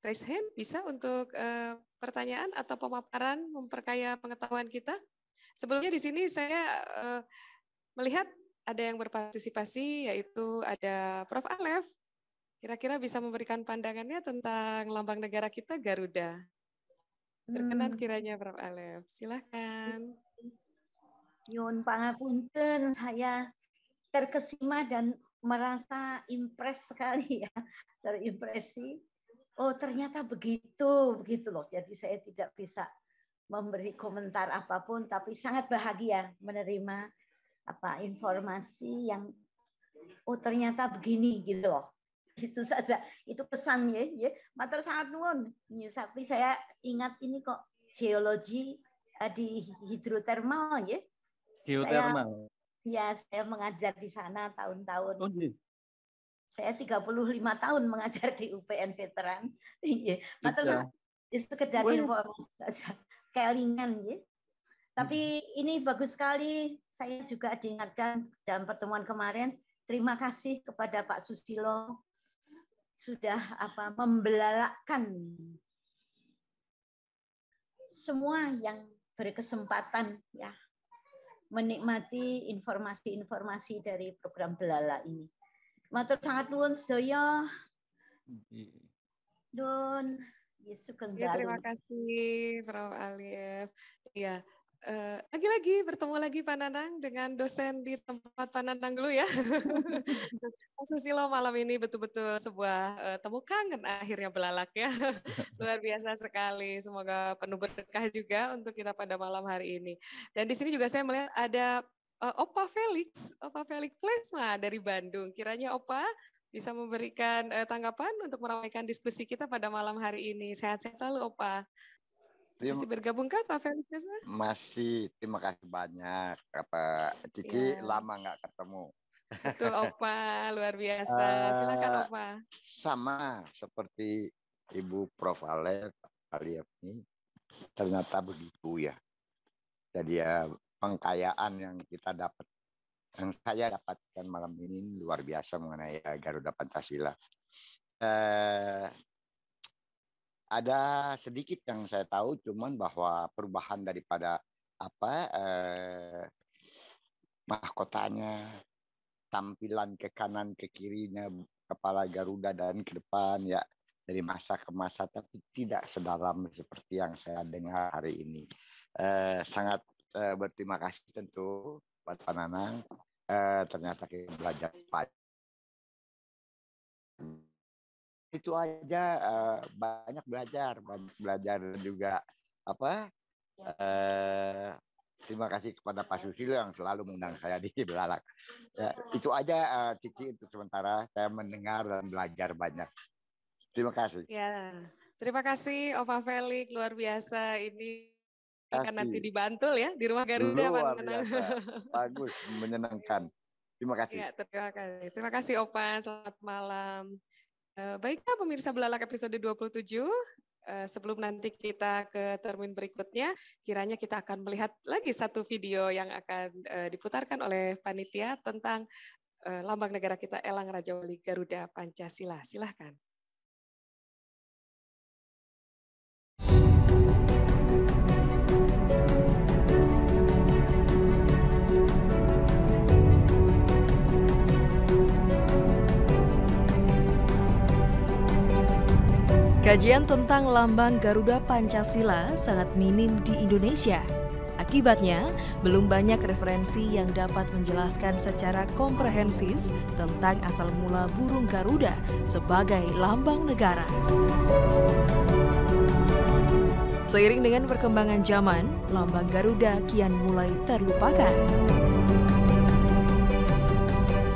[SPEAKER 5] raise hand bisa untuk pertanyaan atau pemaparan memperkaya pengetahuan kita. Sebelumnya di sini saya uh, melihat ada yang berpartisipasi, yaitu ada Prof. Alef. Kira-kira bisa memberikan pandangannya tentang lambang negara kita, Garuda. Terkenal hmm. kiranya Prof. Alef. Silahkan.
[SPEAKER 9] Yun pangapunten saya terkesima dan merasa impres sekali ya, terimpresi. Oh ternyata begitu, begitu loh. Jadi saya tidak bisa memberi komentar apapun, tapi sangat bahagia menerima apa informasi yang oh ternyata begini gitu loh. Itu saja, itu pesannya. Ya. Mater sangat nuwun. Tapi saya ingat ini kok geologi eh, di hidrotermal ya.
[SPEAKER 3] hidrotermal
[SPEAKER 9] Saya, ya, saya mengajar di sana tahun-tahun. Oh, iya. tiga Saya 35 tahun mengajar di UPN Veteran. Iya. Gitu. Matur ya, sekedar informasi saja kelingan ya. Gitu. Tapi hmm. ini bagus sekali. Saya juga diingatkan dalam pertemuan kemarin. Terima kasih kepada Pak Susilo sudah apa membelalakkan semua yang berkesempatan ya menikmati informasi-informasi dari program Belala ini. Matur sangat nuwun sedaya. don. Hmm. Iya, ya, terima kasih Prof. Alif. Ya,
[SPEAKER 5] lagi-lagi uh, bertemu lagi Pak Nanang dengan dosen di tempat Pak Nanang dulu ya. Susilo malam ini betul-betul sebuah uh, temu kangen akhirnya belalak ya. Luar biasa sekali. Semoga penuh berkah juga untuk kita pada malam hari ini. Dan di sini juga saya melihat ada eh, Opa Felix, Opa Felix Flesma dari Bandung. Kiranya Opa bisa memberikan uh, tanggapan untuk meramaikan diskusi kita pada malam hari ini. Sehat-sehat selalu, Opa.
[SPEAKER 10] Terima, masih bergabung kah Pak Felix? Masih, terima kasih banyak Pak Cici. Ya. Lama nggak ketemu. Betul
[SPEAKER 5] Opa, luar biasa. Eh, Silakan Opa.
[SPEAKER 10] Sama seperti Ibu Prof. Alia ini ternyata begitu ya. Jadi ya pengkayaan yang kita dapat yang saya dapatkan malam ini luar biasa mengenai Garuda Pancasila. Eh, ada sedikit yang saya tahu, cuman bahwa perubahan daripada apa eh, mahkotanya, tampilan ke kanan ke kirinya kepala Garuda dan ke depan ya dari masa ke masa, tapi tidak sedalam seperti yang saya dengar hari ini. Eh, sangat eh, berterima kasih tentu Nanang eh, ternyata kita belajar pajak itu aja eh, banyak belajar banyak belajar juga apa eh, terima kasih kepada Pak Susilo yang selalu mengundang saya di Belalak ya, itu aja eh, Cici untuk sementara saya mendengar dan belajar banyak terima kasih
[SPEAKER 2] ya
[SPEAKER 5] terima kasih Opa Felix luar biasa ini Iya, akan nanti dibantu ya di rumah Garuda Luar Pak biasa.
[SPEAKER 10] Bagus, menyenangkan. Terima kasih. Ya,
[SPEAKER 5] terima kasih. Terima kasih Opa, selamat malam. Eh, baiklah pemirsa Belalak episode 27, eh, sebelum nanti kita ke termin berikutnya, kiranya kita akan melihat lagi satu video yang akan eh, diputarkan oleh panitia tentang lambang negara kita Elang Raja Wali Garuda Pancasila. Silahkan.
[SPEAKER 11] Kajian tentang lambang Garuda Pancasila sangat minim di Indonesia. Akibatnya, belum banyak referensi yang dapat menjelaskan secara komprehensif tentang asal mula burung Garuda sebagai lambang negara. Seiring dengan perkembangan zaman, lambang Garuda kian mulai terlupakan.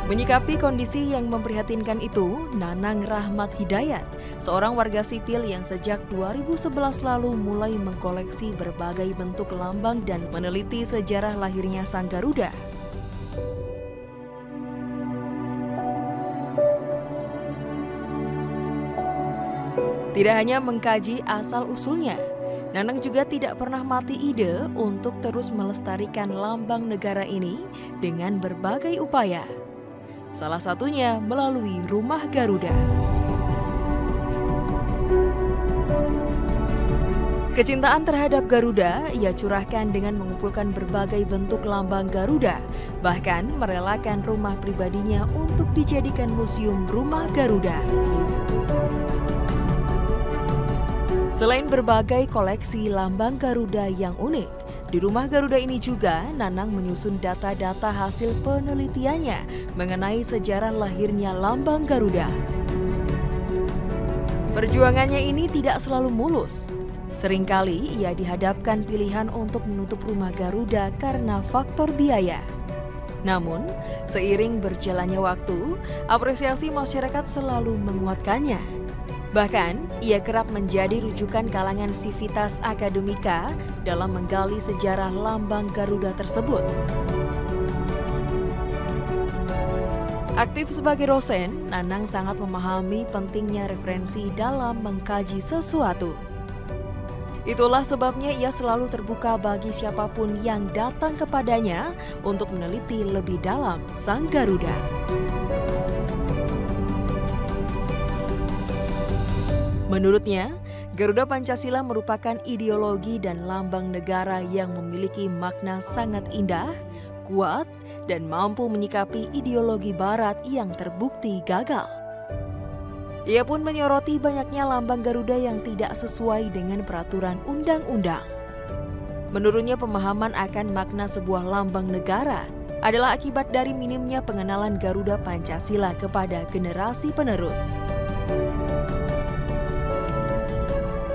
[SPEAKER 11] Menyikapi kondisi yang memprihatinkan itu, Nanang Rahmat Hidayat, seorang warga sipil yang sejak 2011 lalu mulai mengkoleksi berbagai bentuk lambang dan meneliti sejarah lahirnya Sang Garuda. Tidak hanya mengkaji asal-usulnya, Nanang juga tidak pernah mati ide untuk terus melestarikan lambang negara ini dengan berbagai upaya salah satunya melalui Rumah Garuda. Kecintaan terhadap Garuda ia curahkan dengan mengumpulkan berbagai bentuk lambang Garuda, bahkan merelakan rumah pribadinya untuk dijadikan museum rumah Garuda. Selain berbagai koleksi lambang Garuda yang unik, di rumah Garuda ini juga, Nanang menyusun data-data hasil penelitiannya mengenai sejarah lahirnya lambang Garuda. Perjuangannya ini tidak selalu mulus. Seringkali ia dihadapkan pilihan untuk menutup rumah Garuda karena faktor biaya. Namun, seiring berjalannya waktu, apresiasi masyarakat selalu menguatkannya. Bahkan, ia kerap menjadi rujukan kalangan sivitas akademika dalam menggali sejarah lambang Garuda tersebut. Aktif sebagai dosen, Nanang sangat memahami pentingnya referensi dalam mengkaji sesuatu. Itulah sebabnya ia selalu terbuka bagi siapapun yang datang kepadanya untuk meneliti lebih dalam sang Garuda. Menurutnya, Garuda Pancasila merupakan ideologi dan lambang negara yang memiliki makna sangat indah, kuat, dan mampu menyikapi ideologi Barat yang terbukti gagal. Ia pun menyoroti banyaknya lambang Garuda yang tidak sesuai dengan peraturan undang-undang. Menurutnya, pemahaman akan makna sebuah lambang negara adalah akibat dari minimnya pengenalan Garuda Pancasila kepada generasi penerus.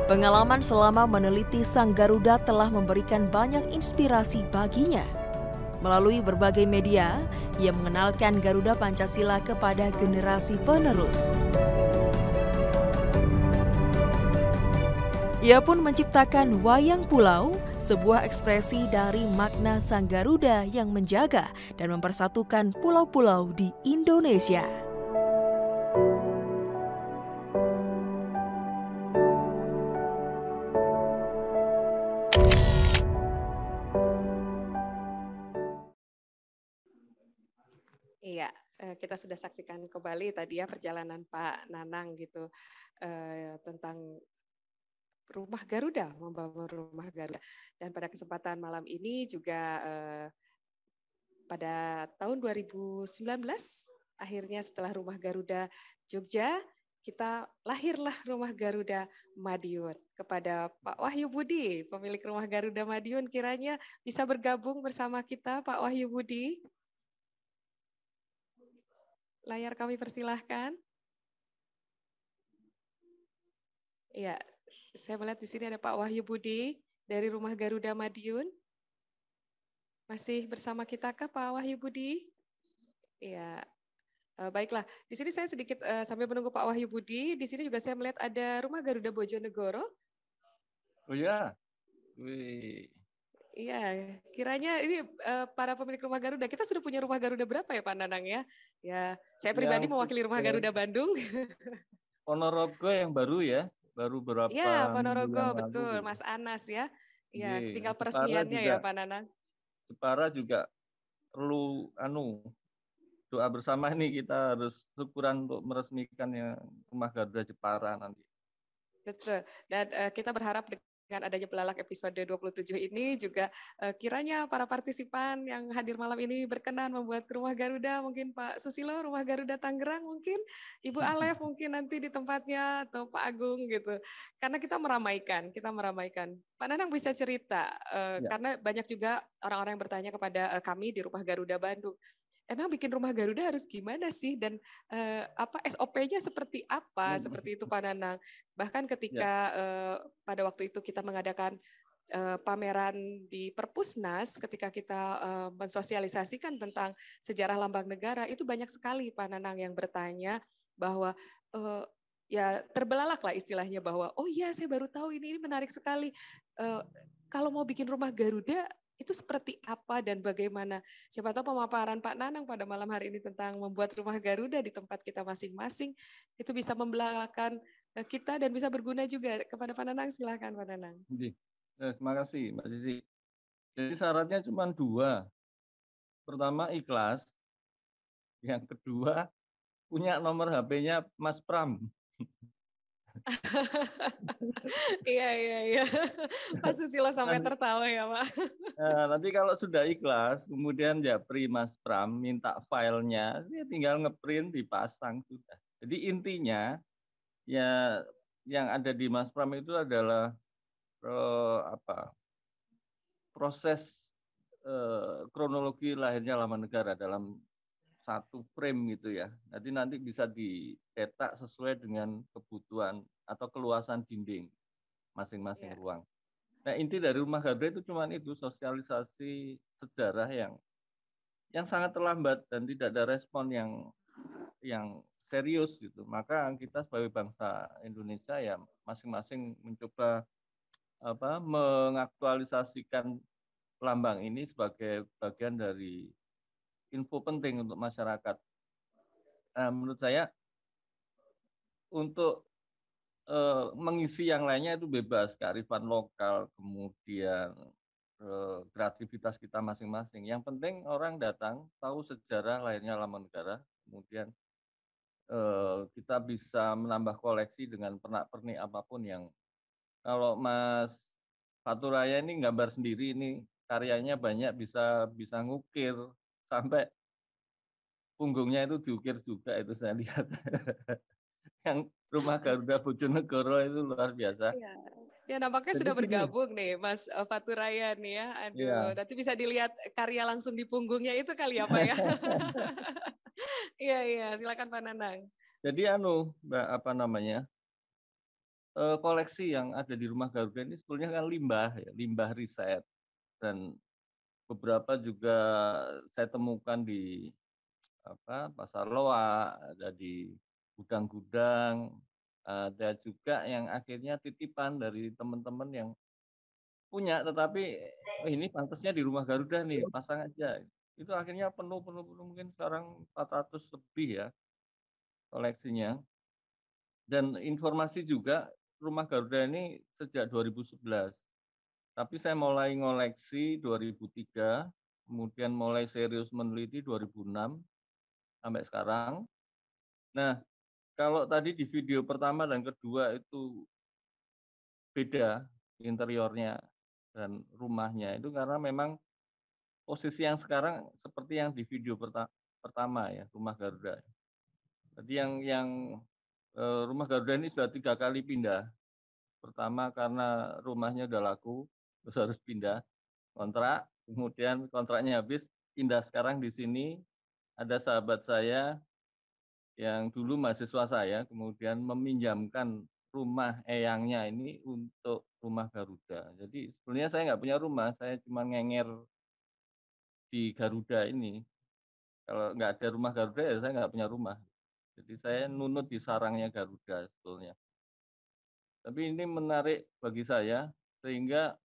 [SPEAKER 11] Pengalaman selama meneliti sang Garuda telah memberikan banyak inspirasi baginya. Melalui berbagai media, ia mengenalkan Garuda Pancasila kepada generasi penerus. Ia pun menciptakan wayang pulau, sebuah ekspresi dari makna sang Garuda yang menjaga dan mempersatukan pulau-pulau di Indonesia.
[SPEAKER 5] Eh, kita sudah saksikan kembali tadi ya perjalanan Pak Nanang gitu eh, tentang rumah Garuda, membangun rumah Garuda. Dan pada kesempatan malam ini juga eh, pada tahun 2019 akhirnya setelah rumah Garuda Jogja kita lahirlah rumah Garuda Madiun kepada Pak Wahyu Budi, pemilik rumah Garuda Madiun kiranya bisa bergabung bersama kita Pak Wahyu Budi layar kami persilahkan. Ya, saya melihat di sini ada Pak Wahyu Budi dari Rumah Garuda Madiun. Masih bersama kita kah Pak Wahyu Budi? Ya, baiklah. Di sini saya sedikit eh, sambil menunggu Pak Wahyu Budi, di sini juga saya melihat ada Rumah Garuda Bojonegoro.
[SPEAKER 4] Oh ya. Wih.
[SPEAKER 5] Iya, kiranya ini uh, para pemilik rumah Garuda. Kita sudah punya rumah Garuda berapa ya Pak Nanang ya? Ya, saya ya, pribadi yang, mewakili rumah Garuda Bandung.
[SPEAKER 4] Ponorogo yang baru ya, baru berapa? Ya, Ponorogo betul, lalu. Gitu. Mas
[SPEAKER 5] Anas ya. Ya, tinggal peresmiannya ya Pak Nanang.
[SPEAKER 4] Jepara juga perlu anu doa bersama ini kita harus syukuran untuk meresmikan yang rumah Garuda Jepara nanti. Betul.
[SPEAKER 5] Dan uh, kita berharap dengan adanya pelalak episode 27 ini juga uh, kiranya para partisipan yang hadir malam ini berkenan membuat rumah Garuda mungkin Pak Susilo rumah Garuda Tangerang mungkin Ibu Alef mungkin nanti di tempatnya atau Pak Agung gitu karena kita meramaikan kita meramaikan Pak Nanang bisa cerita uh, ya. karena banyak juga orang-orang yang bertanya kepada uh, kami di rumah Garuda Bandung emang bikin rumah Garuda harus gimana sih dan eh, apa SOP-nya seperti apa hmm. seperti itu Pak Nanang bahkan ketika ya. eh, pada waktu itu kita mengadakan eh, pameran di Perpusnas ketika kita eh, mensosialisasikan tentang sejarah lambang negara itu banyak sekali Pak Nanang yang bertanya bahwa eh, ya terbelalak lah istilahnya bahwa oh iya saya baru tahu ini ini menarik sekali kalau mau bikin rumah Garuda itu seperti apa dan bagaimana. Siapa tahu pemaparan Pak Nanang pada malam hari ini tentang membuat rumah Garuda di tempat kita masing-masing itu bisa membelakangkan eh, kita dan bisa berguna juga kepada Pak Nanang. Silahkan Pak Nanang.
[SPEAKER 4] Eh, terima kasih Mbak Cici. Jadi syaratnya cuma dua. Pertama ikhlas, yang kedua punya nomor HP-nya Mas Pram
[SPEAKER 5] iya iya iya. Pak Susilo sampai tertawa ya Pak.
[SPEAKER 4] ya, nanti kalau sudah ikhlas, kemudian Japri Mas Pram minta filenya, dia tinggal ngeprint dipasang sudah. Jadi intinya ya yang ada di Mas Pram itu adalah pro, eh, apa proses eh, kronologi lahirnya laman negara dalam satu frame gitu ya. jadi nanti bisa dicetak sesuai dengan kebutuhan atau keluasan dinding masing-masing yeah. ruang. Nah inti dari rumah Gabriel itu cuma itu sosialisasi sejarah yang yang sangat terlambat dan tidak ada respon yang yang serius gitu. Maka kita sebagai bangsa Indonesia ya masing-masing mencoba apa mengaktualisasikan lambang ini sebagai bagian dari info penting untuk masyarakat. Nah, menurut saya untuk eh, mengisi yang lainnya itu bebas kearifan lokal, kemudian eh, kreativitas kita masing-masing. Yang penting orang datang tahu sejarah lahirnya lama negara, kemudian eh, kita bisa menambah koleksi dengan pernak-pernik apapun yang kalau Mas Faturaya ini gambar sendiri ini karyanya banyak bisa bisa ngukir sampai punggungnya itu diukir juga itu saya lihat. yang rumah Garuda Bojonegoro itu luar biasa. Ya,
[SPEAKER 5] ya nampaknya Jadi sudah bergabung ini. nih Mas eh, Faturaya nih ya. Aduh, ya. nanti bisa dilihat karya langsung di punggungnya itu kali apa ya. ya. Iya, iya, silakan Pak Nanang.
[SPEAKER 4] Jadi anu, Mbak, apa namanya? Eh, koleksi yang ada di rumah Garuda ini sebetulnya kan limbah, ya, limbah riset dan beberapa juga saya temukan di apa pasar loa ada di gudang-gudang ada juga yang akhirnya titipan dari teman-teman yang punya tetapi oh ini pantasnya di rumah Garuda nih iya. pasang aja itu akhirnya penuh penuh penuh mungkin sekarang 400 lebih ya koleksinya dan informasi juga rumah Garuda ini sejak 2011 tapi saya mulai ngoleksi 2003, kemudian mulai serius meneliti 2006 sampai sekarang. Nah, kalau tadi di video pertama dan kedua itu beda interiornya dan rumahnya itu karena memang posisi yang sekarang seperti yang di video pertama ya rumah Garuda. Jadi yang yang eh, rumah Garuda ini sudah tiga kali pindah. Pertama karena rumahnya sudah laku, terus harus pindah kontrak kemudian kontraknya habis pindah sekarang di sini ada sahabat saya yang dulu mahasiswa saya kemudian meminjamkan rumah eyangnya ini untuk rumah Garuda. Jadi sebenarnya saya nggak punya rumah, saya cuma ngenger di Garuda ini. Kalau nggak ada rumah Garuda ya saya nggak punya rumah. Jadi saya nunut di sarangnya Garuda sebetulnya. Tapi ini menarik bagi saya sehingga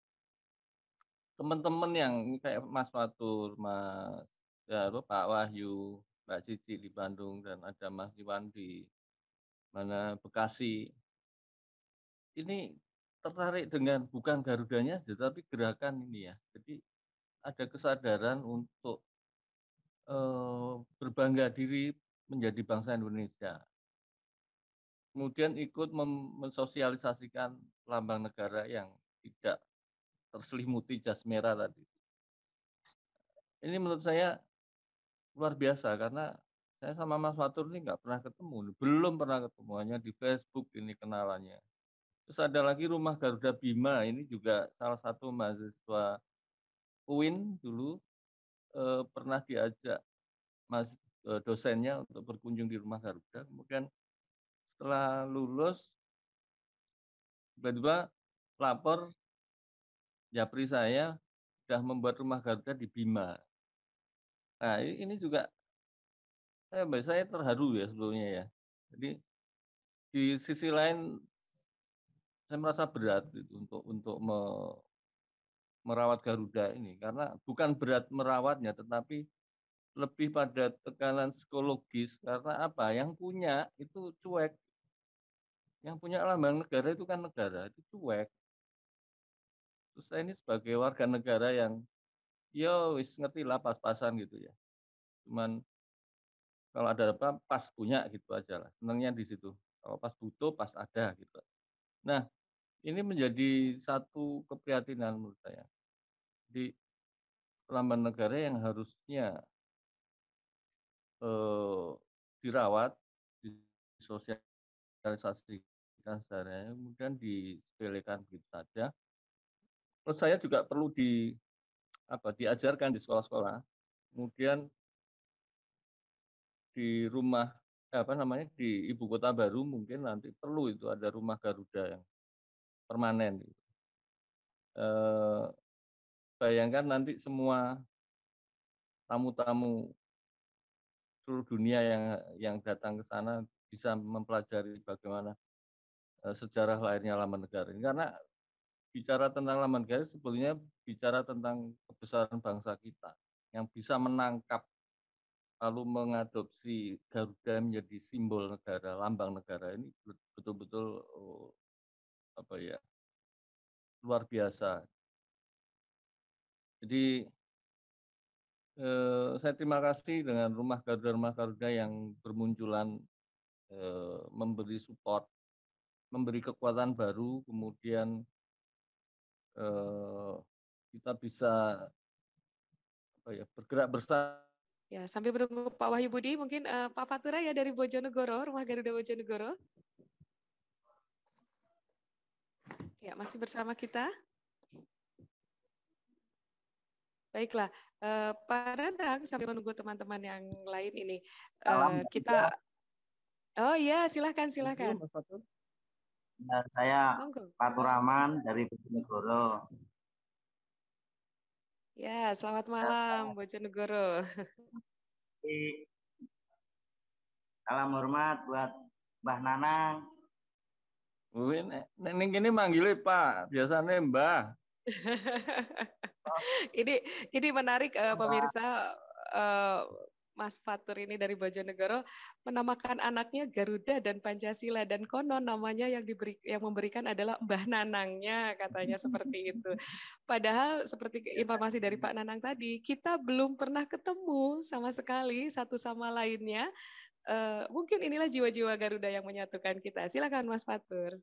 [SPEAKER 4] teman-teman yang kayak Mas Fatur, Mas ya, Pak Wahyu, Mbak Cici di Bandung dan ada Mas Iwan di mana Bekasi. Ini tertarik dengan bukan garudanya tetapi gerakan ini ya. Jadi ada kesadaran untuk eh, berbangga diri menjadi bangsa Indonesia. Kemudian ikut mensosialisasikan lambang negara yang tidak terselimuti jas merah tadi. Ini menurut saya luar biasa karena saya sama Mas Fatur ini nggak pernah ketemu, belum pernah ketemu, hanya di Facebook ini kenalannya. Terus ada lagi rumah Garuda Bima, ini juga salah satu mahasiswa UIN dulu eh, pernah diajak mas eh, dosennya untuk berkunjung di rumah Garuda. Kemudian setelah lulus tiba-tiba lapor japri saya sudah membuat rumah Garuda di Bima. Nah, ini juga saya eh, saya terharu ya sebelumnya ya. Jadi di sisi lain saya merasa berat gitu, untuk untuk me, merawat Garuda ini karena bukan berat merawatnya tetapi lebih pada tekanan psikologis karena apa yang punya itu cuek yang punya lambang negara itu kan negara itu cuek terus saya ini sebagai warga negara yang yo ya wis ngerti lah pas-pasan gitu ya cuman kalau ada apa pas punya gitu aja lah senangnya di situ kalau pas butuh pas ada gitu nah ini menjadi satu keprihatinan menurut saya di laman negara yang harusnya eh, dirawat disosialisasikan secara kemudian disepelekan begitu saja menurut saya juga perlu di apa diajarkan di sekolah-sekolah. Kemudian di rumah apa namanya di ibu kota baru mungkin nanti perlu itu ada rumah Garuda yang permanen. E, bayangkan nanti semua tamu-tamu seluruh dunia yang yang datang ke sana bisa mempelajari bagaimana eh, sejarah lahirnya lama negara ini karena bicara tentang laman garis sebetulnya bicara tentang kebesaran bangsa kita yang bisa menangkap lalu mengadopsi Garuda menjadi simbol negara, lambang negara ini betul-betul oh, apa ya luar biasa. Jadi eh, saya terima kasih dengan rumah Garuda rumah Garuda yang bermunculan eh, memberi support, memberi kekuatan baru, kemudian Eh, kita bisa apa ya, bergerak bersama.
[SPEAKER 5] Ya, sambil menunggu Pak Wahyu Budi, mungkin uh, Pak Fatura ya dari Bojonegoro, Rumah Garuda Bojonegoro. Ya, masih bersama kita. Baiklah, uh, Pak Rendang sambil menunggu teman-teman yang lain ini,
[SPEAKER 2] uh, kita.
[SPEAKER 5] Oh iya, silakan silakan Mas Fatur.
[SPEAKER 10] Ya, saya Turaman dari Bojonegoro.
[SPEAKER 5] Ya, selamat malam
[SPEAKER 3] Bojonegoro.
[SPEAKER 4] Salam hormat buat Mbah Nanang. Wih, neng ini manggilnya Pak, biasanya Mbah.
[SPEAKER 5] ini ini menarik uh, pemirsa eh, Mas Fatur ini dari Bojonegoro menamakan anaknya Garuda dan Pancasila dan konon namanya yang diberi yang memberikan adalah Mbah Nanangnya katanya seperti itu. Padahal seperti informasi dari Pak Nanang tadi, kita belum pernah ketemu sama sekali satu sama lainnya. Uh, mungkin inilah jiwa-jiwa Garuda yang menyatukan kita. Silakan Mas Fatur.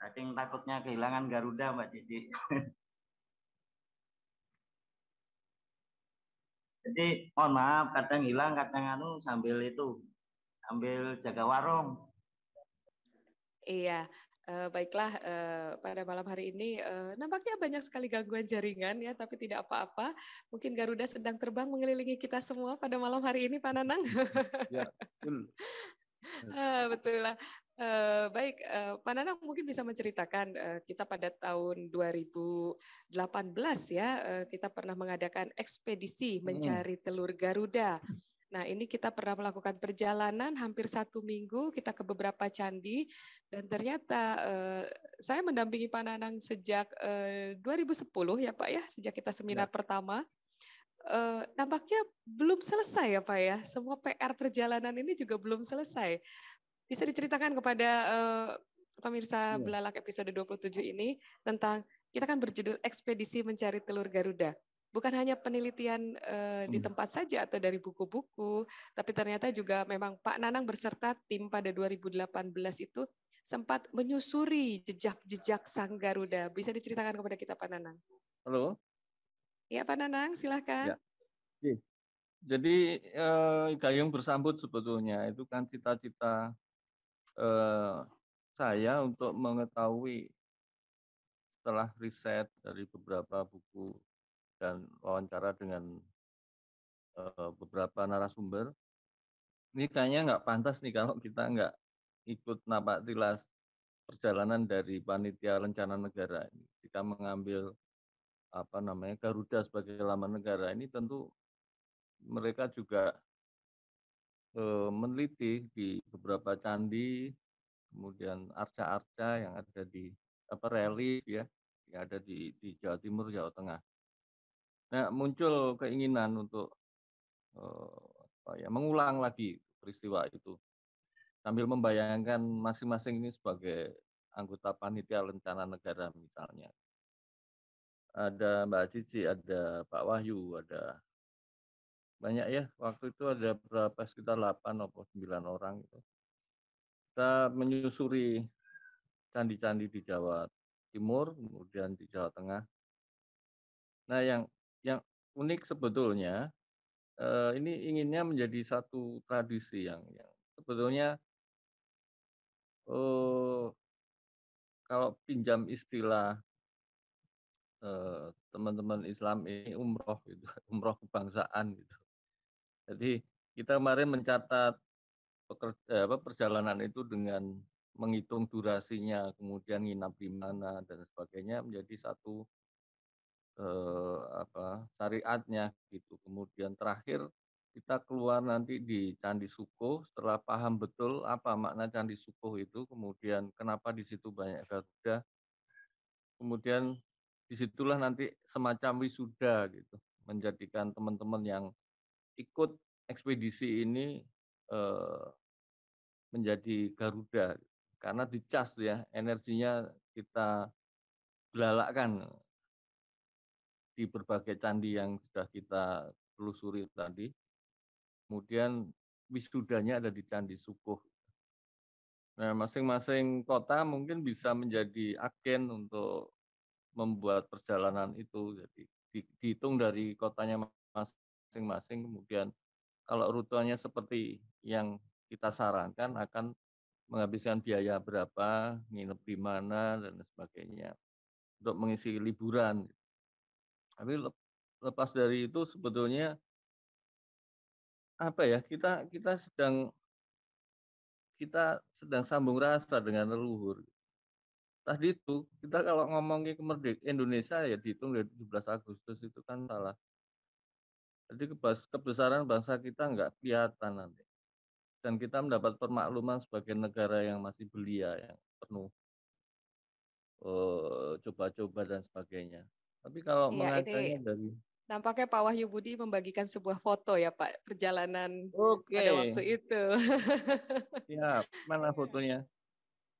[SPEAKER 10] Saking takutnya kehilangan Garuda Mbak Cici. Jadi mohon maaf kadang hilang kadang anu sambil itu sambil jaga warung.
[SPEAKER 5] Iya, Uh, baiklah uh, pada malam hari ini uh, nampaknya banyak sekali gangguan jaringan ya, tapi tidak apa-apa. Mungkin Garuda sedang terbang mengelilingi kita semua pada malam hari ini, Pak Nanang.
[SPEAKER 2] Ya, betul.
[SPEAKER 5] Uh, betul lah. Uh, baik, uh, Pak Nanang mungkin bisa menceritakan uh, kita pada tahun 2018 ya uh, kita pernah mengadakan ekspedisi mencari telur Garuda. Nah ini kita pernah melakukan perjalanan hampir satu minggu kita ke beberapa candi dan ternyata uh, saya mendampingi Pak Nanang sejak uh, 2010 ya Pak ya sejak kita seminar ya. pertama uh, nampaknya belum selesai ya Pak ya. Semua PR perjalanan ini juga belum selesai. Bisa diceritakan kepada uh, pemirsa ya. Belalak episode 27 ini tentang kita kan berjudul ekspedisi mencari telur Garuda. Bukan hanya penelitian uh, di hmm. tempat saja atau dari buku-buku, tapi ternyata juga memang Pak Nanang berserta tim pada 2018 itu sempat menyusuri jejak-jejak sang Garuda. Bisa diceritakan kepada kita Pak Nanang? Halo. Iya Pak Nanang, silahkan.
[SPEAKER 4] Ya. Jadi eh, Gayung bersambut sebetulnya itu kan cita-cita eh, saya untuk mengetahui setelah riset dari beberapa buku dan wawancara dengan eh, beberapa narasumber, ini kayaknya nggak pantas nih kalau kita nggak ikut napak tilas perjalanan dari panitia rencana negara ini. jika mengambil apa namanya Garuda sebagai laman negara ini tentu mereka juga Eh, meneliti di beberapa candi, kemudian arca-arca yang ada di apa relief ya, yang ada di, di Jawa Timur, Jawa Tengah. Nah, muncul keinginan untuk eh, apa ya, mengulang lagi peristiwa itu sambil membayangkan masing-masing ini sebagai anggota panitia rencana negara misalnya. Ada Mbak Cici, ada Pak Wahyu, ada banyak ya waktu itu ada berapa sekitar 8 atau 9 orang gitu. kita menyusuri candi-candi di Jawa Timur kemudian di Jawa Tengah nah yang yang unik sebetulnya eh, ini inginnya menjadi satu tradisi yang yang sebetulnya eh, kalau pinjam istilah eh, teman-teman Islam ini umroh gitu umroh kebangsaan gitu jadi kita kemarin mencatat pekerja, eh, apa, perjalanan itu dengan menghitung durasinya, kemudian nginap di mana dan sebagainya menjadi satu eh, apa syariatnya gitu. Kemudian terakhir kita keluar nanti di Candi Suko setelah paham betul apa makna Candi Suko itu, kemudian kenapa di situ banyak Garuda, kemudian disitulah nanti semacam wisuda gitu, menjadikan teman-teman yang ikut ekspedisi ini eh, menjadi Garuda karena dicas ya energinya kita belalakan di berbagai candi yang sudah kita telusuri tadi. Kemudian wisudanya ada di candi Sukuh. Nah, masing-masing kota mungkin bisa menjadi agen untuk membuat perjalanan itu. Jadi dihitung dari kotanya mas masing-masing. Kemudian kalau rutenya seperti yang kita sarankan akan menghabiskan biaya berapa, nginep di mana dan sebagainya untuk mengisi liburan. Tapi lepas dari itu sebetulnya apa ya kita kita sedang kita sedang sambung rasa dengan leluhur. Tadi itu kita kalau ngomongin kemerdekaan Indonesia ya dihitung dari 17 Agustus itu kan salah jadi kebesaran bangsa kita nggak kelihatan nanti. Dan kita mendapat permakluman sebagai negara yang masih belia, yang penuh eh, coba-coba uh, dan sebagainya. Tapi kalau ya, mengatakan dari
[SPEAKER 5] Nampaknya Pak Wahyu Budi membagikan sebuah foto ya Pak perjalanan Oke. pada waktu
[SPEAKER 4] itu. ya, mana fotonya?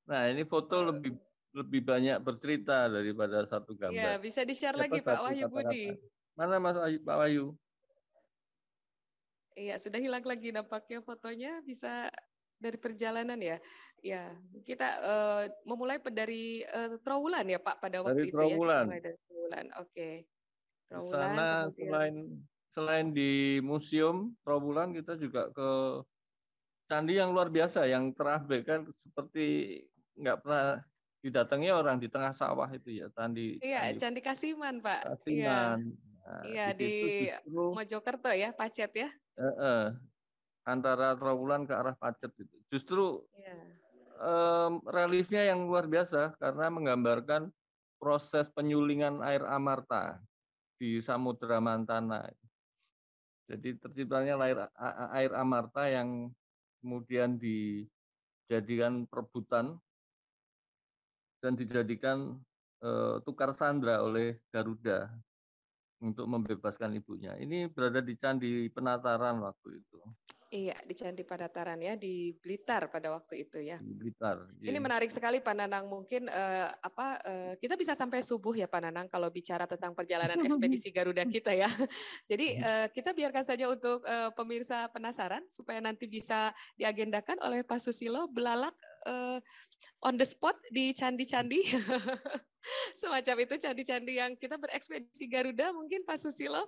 [SPEAKER 4] Nah ini foto lebih lebih banyak bercerita daripada satu iya, gambar. Ya
[SPEAKER 5] bisa di share lagi Pak Wahyu Budi.
[SPEAKER 4] Mana Mas Wahyu, Pak Wahyu?
[SPEAKER 5] Iya, sudah hilang lagi nampaknya fotonya bisa dari perjalanan ya. Ya, kita uh, memulai dari uh, eh, Trawulan ya Pak pada waktu dari itu Trawulan. ya. Dari Trawulan. Oke. Okay. Sana
[SPEAKER 4] selain selain di museum Trawulan kita juga ke candi yang luar biasa yang terabaikan seperti nggak pernah didatangi orang di tengah sawah itu ya candi. Iya, candi,
[SPEAKER 5] candi Kasiman, Pak. Iya. Kasiman.
[SPEAKER 4] Nah, iya. Nah, ya, di, di
[SPEAKER 5] Mojokerto ya, Pacet ya
[SPEAKER 4] uh, antara trawulan ke arah Pacet itu. Justru yeah. Iya. um, reliefnya yang luar biasa karena menggambarkan proses penyulingan air Amarta di Samudra Mantana. Jadi terciptanya air, air Amarta yang kemudian dijadikan perebutan dan dijadikan uh, tukar sandra oleh Garuda untuk membebaskan ibunya. Ini berada di Candi Penataran waktu itu.
[SPEAKER 5] Iya, di Candi Penataran ya, di Blitar pada waktu itu ya. Di
[SPEAKER 4] Blitar. Iya. Ini menarik
[SPEAKER 5] sekali Pak Nanang. Mungkin uh, apa uh, kita bisa sampai subuh ya Pak Nanang kalau bicara tentang perjalanan ekspedisi Garuda kita ya. Jadi uh, kita biarkan saja untuk uh, pemirsa penasaran supaya nanti bisa diagendakan oleh Pak Susilo belalak uh, on the spot di candi-candi. Semacam itu candi-candi yang kita berekspedisi Garuda mungkin Pak Susilo.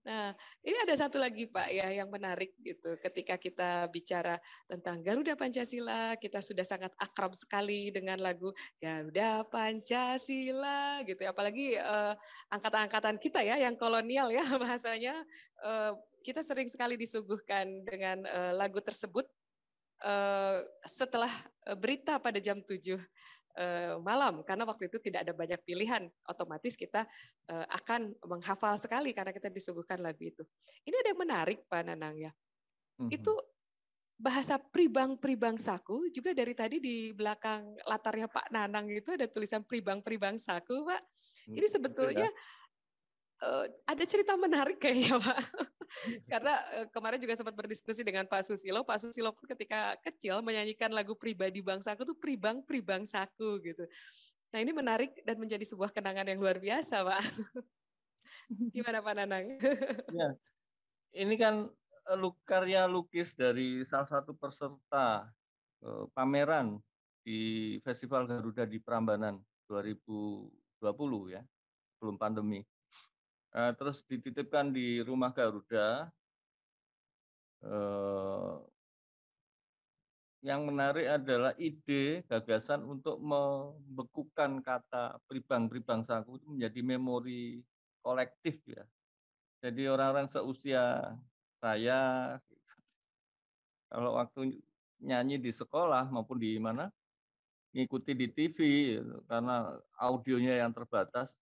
[SPEAKER 5] Nah, ini ada satu lagi Pak ya yang menarik gitu. Ketika kita bicara tentang Garuda Pancasila, kita sudah sangat akrab sekali dengan lagu Garuda Pancasila gitu. Ya. Apalagi eh, angkatan-angkatan kita ya yang kolonial ya bahasanya eh, kita sering sekali disuguhkan dengan uh, lagu tersebut Eh, setelah eh, berita pada jam 7 eh, malam karena waktu itu tidak ada banyak pilihan otomatis kita akan menghafal sekali karena kita disuguhkan lagu itu ini ada yang menarik pak Nanang ya mhm. itu bahasa pribang-pribangsaku juga dari tadi di belakang latarnya Pak Nanang itu ada tulisan pribang-pribangsaku Pak ini ya. sebetulnya uh, ada cerita menarik kayaknya Pak. Karena uh, kemarin juga sempat berdiskusi dengan Pak Susilo. Pak Susilo pun ketika kecil menyanyikan lagu pribadi bangsaku tuh pribang pribangsaku gitu. Nah ini menarik dan menjadi sebuah kenangan yang luar biasa Pak. Gimana Pak
[SPEAKER 4] Nanang? ya. Ini kan eh, karya lukis dari salah satu peserta pameran di Festival Garuda di Prambanan 2020 ya, belum pandemi uh, terus dititipkan di rumah Garuda. Uh, yang menarik adalah ide gagasan untuk membekukan kata pribang-pribang saku itu menjadi memori kolektif ya. Jadi orang-orang seusia saya kalau waktu nyanyi di sekolah maupun di mana ngikuti di TV karena audionya yang terbatas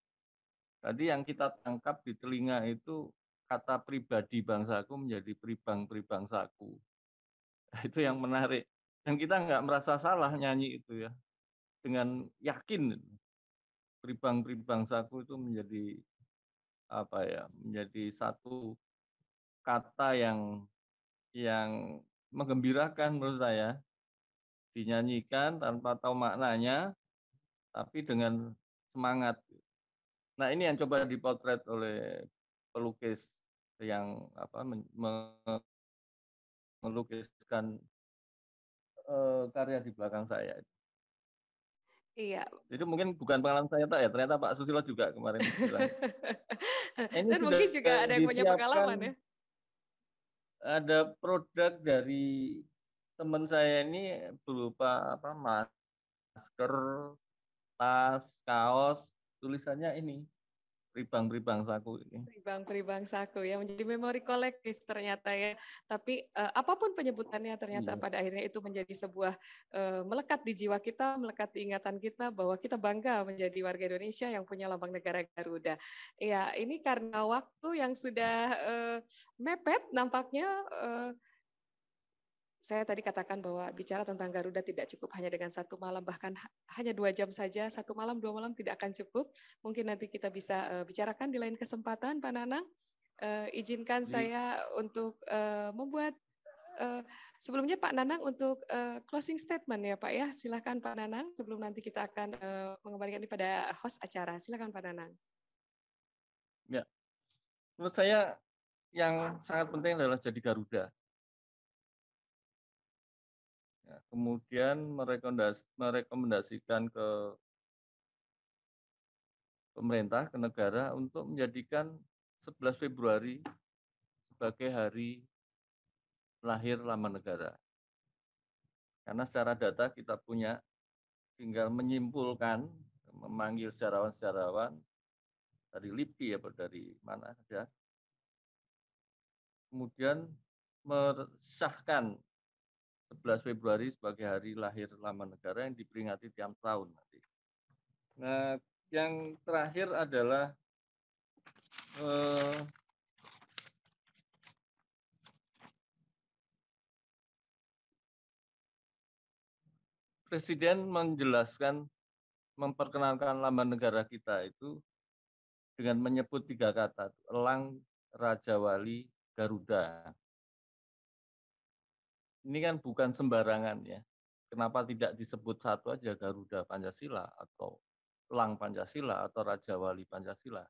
[SPEAKER 4] Tadi yang kita tangkap di telinga itu kata pribadi bangsaku menjadi pribang pribangsaku. Itu yang menarik. Dan kita nggak merasa salah nyanyi itu ya. Dengan yakin pribang pribangsaku itu menjadi apa ya menjadi satu kata yang yang menggembirakan menurut saya dinyanyikan tanpa tahu maknanya tapi dengan semangat Nah, ini yang coba dipotret oleh pelukis yang apa melukiskan uh, karya di belakang saya. Iya. jadi mungkin bukan pengalaman saya tak ya. Ternyata Pak Susilo juga kemarin bilang. ini Dan mungkin juga ada yang punya pengalaman ya. Ada produk dari teman saya ini berupa apa masker, tas, kaos, tulisannya ini ribang-ribang saku ini.
[SPEAKER 5] Ribang-ribang saku ya menjadi memori kolektif ternyata ya. Tapi uh, apapun penyebutannya ternyata iya. pada akhirnya itu menjadi sebuah uh, melekat di jiwa kita, melekat di ingatan kita bahwa kita bangga menjadi warga Indonesia yang punya lambang negara Garuda. Ya, ini karena waktu yang sudah uh, mepet nampaknya uh, saya tadi katakan bahwa bicara tentang Garuda tidak cukup hanya dengan satu malam, bahkan hanya dua jam saja, satu malam, dua malam tidak akan cukup. Mungkin nanti kita bisa uh, bicarakan di lain kesempatan, Pak Nanang. Uh, izinkan Jadi, saya untuk uh, membuat, uh, sebelumnya Pak Nanang untuk uh, closing statement ya Pak ya. Silahkan Pak Nanang, sebelum nanti kita akan uh, mengembalikan kepada host acara. Silahkan Pak Nanang.
[SPEAKER 4] Ya, menurut saya yang sangat penting adalah jadi Garuda. kemudian merekomendasikan ke pemerintah, ke negara untuk menjadikan 11 Februari sebagai hari lahir lama negara. Karena secara data kita punya, tinggal menyimpulkan, memanggil sejarawan-sejarawan dari LIPI ya, dari mana saja. Kemudian meresahkan 11 Februari sebagai hari lahir lama negara yang diperingati tiap tahun nanti. Nah, yang terakhir adalah eh, Presiden menjelaskan memperkenalkan laman negara kita itu dengan menyebut tiga kata elang, raja wali, garuda ini kan bukan sembarangan ya. Kenapa tidak disebut satu aja Garuda Pancasila atau Lang Pancasila atau Raja Wali Pancasila?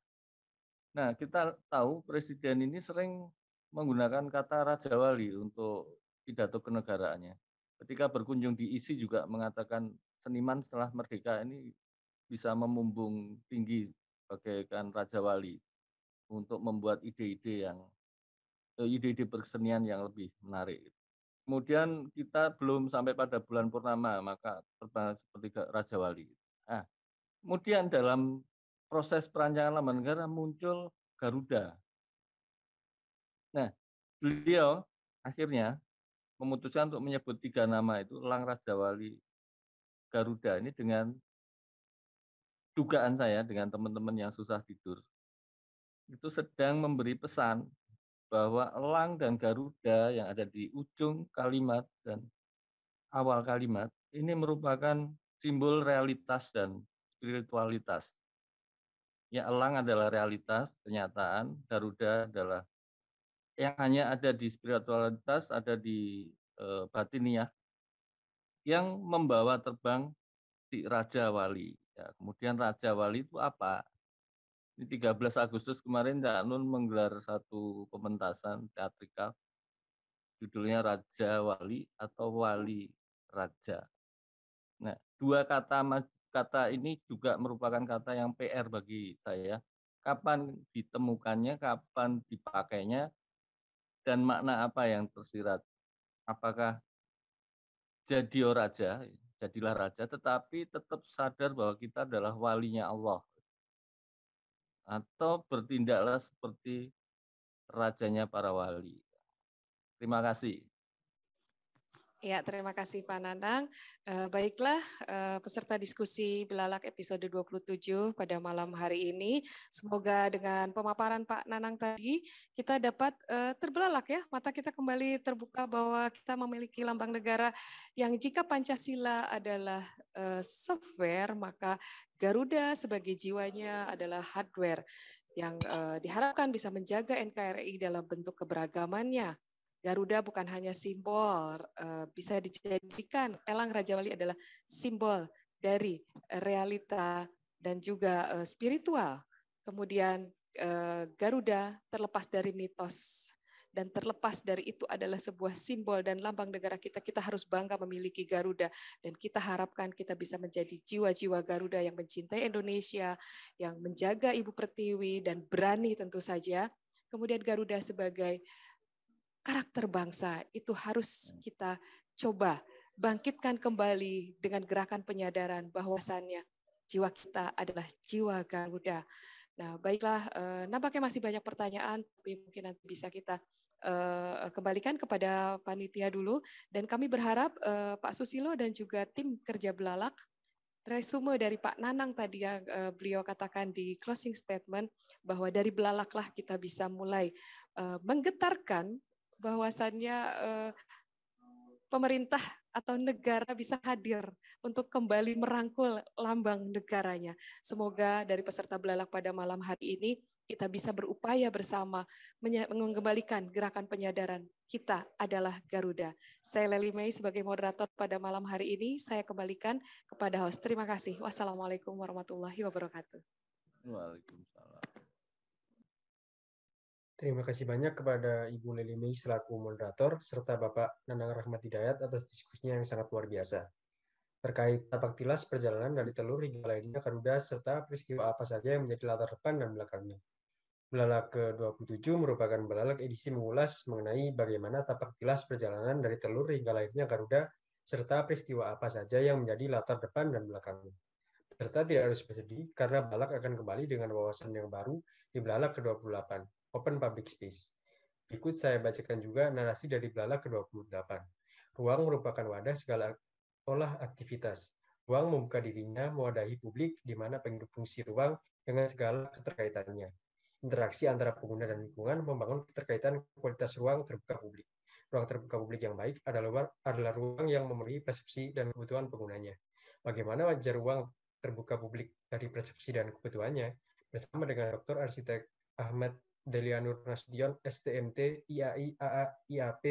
[SPEAKER 4] Nah, kita tahu presiden ini sering menggunakan kata Raja Wali untuk pidato kenegaraannya. Ketika berkunjung di ISI juga mengatakan seniman setelah merdeka ini bisa memumbung tinggi bagaikan Raja Wali untuk membuat ide-ide yang eh, ide-ide berkesenian yang lebih menarik. Kemudian kita belum sampai pada bulan purnama, maka terbang seperti Raja Wali. Nah, kemudian dalam proses perancangan laman negara muncul Garuda. Nah, beliau akhirnya memutuskan untuk menyebut tiga nama itu Lang Raja Wali Garuda ini dengan dugaan saya dengan teman-teman yang susah tidur itu sedang memberi pesan bahwa elang dan garuda yang ada di ujung kalimat dan awal kalimat ini merupakan simbol realitas dan spiritualitas. Ya, elang adalah realitas, kenyataan, garuda adalah yang hanya ada di spiritualitas, ada di e, batiniah yang membawa terbang si Raja Wali. Ya, kemudian Raja Wali itu apa? Ini 13 Agustus kemarin Cak Nun menggelar satu pementasan teatrikal judulnya Raja Wali atau Wali Raja. Nah, dua kata kata ini juga merupakan kata yang PR bagi saya. Kapan ditemukannya, kapan dipakainya, dan makna apa yang tersirat. Apakah jadi raja, jadilah raja, tetapi tetap sadar bahwa kita adalah walinya Allah atau bertindaklah seperti rajanya para wali. Terima kasih.
[SPEAKER 5] Ya, terima kasih Pak Nanang. Eh, baiklah, eh, peserta diskusi Belalak episode 27 pada malam hari ini. Semoga dengan pemaparan Pak Nanang tadi, kita dapat eh, terbelalak ya, mata kita kembali terbuka bahwa kita memiliki lambang negara yang jika Pancasila adalah software, maka Garuda sebagai jiwanya adalah hardware yang diharapkan bisa menjaga NKRI dalam bentuk keberagamannya Garuda bukan hanya simbol, eh, bisa dijadikan elang Raja Wali adalah simbol dari realita dan juga eh, spiritual. Kemudian eh, Garuda terlepas dari mitos dan terlepas dari itu adalah sebuah simbol dan lambang negara kita. Kita harus bangga memiliki Garuda dan kita harapkan kita bisa menjadi jiwa-jiwa Garuda yang mencintai Indonesia, yang menjaga Ibu Pertiwi dan berani tentu saja. Kemudian Garuda sebagai karakter bangsa itu harus kita coba bangkitkan kembali dengan gerakan penyadaran bahwasannya jiwa kita adalah jiwa Garuda. Nah, baiklah, eh, nampaknya masih banyak pertanyaan, tapi mungkin nanti bisa kita eh, kembalikan kepada panitia dulu. Dan kami berharap eh, Pak Susilo dan juga tim kerja belalak resume dari Pak Nanang tadi yang eh, beliau katakan di closing statement bahwa dari belalaklah kita bisa mulai menggetarkan bahwasannya eh, pemerintah atau negara bisa hadir untuk kembali merangkul lambang negaranya. Semoga dari peserta belalak pada malam hari ini kita bisa berupaya bersama mengembalikan gerakan penyadaran kita adalah Garuda. Saya Leli Mei sebagai moderator pada malam hari ini saya kembalikan kepada host. Terima kasih. Wassalamualaikum warahmatullahi wabarakatuh.
[SPEAKER 4] Waalaikumsalam.
[SPEAKER 1] Terima kasih banyak kepada Ibu Lili Mei selaku moderator serta Bapak Nanang Rahmat Hidayat atas diskusinya yang sangat luar biasa. Terkait tapak tilas perjalanan dari telur hingga lainnya Garuda serta peristiwa apa saja yang menjadi latar depan dan belakangnya. Belalak ke-27 merupakan belalak edisi mengulas mengenai bagaimana tapak tilas perjalanan dari telur hingga lainnya Garuda serta peristiwa apa saja yang menjadi latar depan dan belakangnya serta tidak harus bersedih karena Balak akan kembali dengan wawasan yang baru di Belalak ke-28 open public space. Ikut saya bacakan juga narasi dari Belala ke-28. Ruang merupakan wadah segala olah aktivitas. Ruang membuka dirinya mewadahi publik di mana penghidup fungsi ruang dengan segala keterkaitannya. Interaksi antara pengguna dan lingkungan membangun keterkaitan kualitas ruang terbuka publik. Ruang terbuka publik yang baik adalah, adalah ruang yang memenuhi persepsi dan kebutuhan penggunanya. Bagaimana wajar ruang terbuka publik dari persepsi dan kebutuhannya bersama dengan Dr. Arsitek Ahmad Delianur Nasution, STMT, IAI, AA, IAP,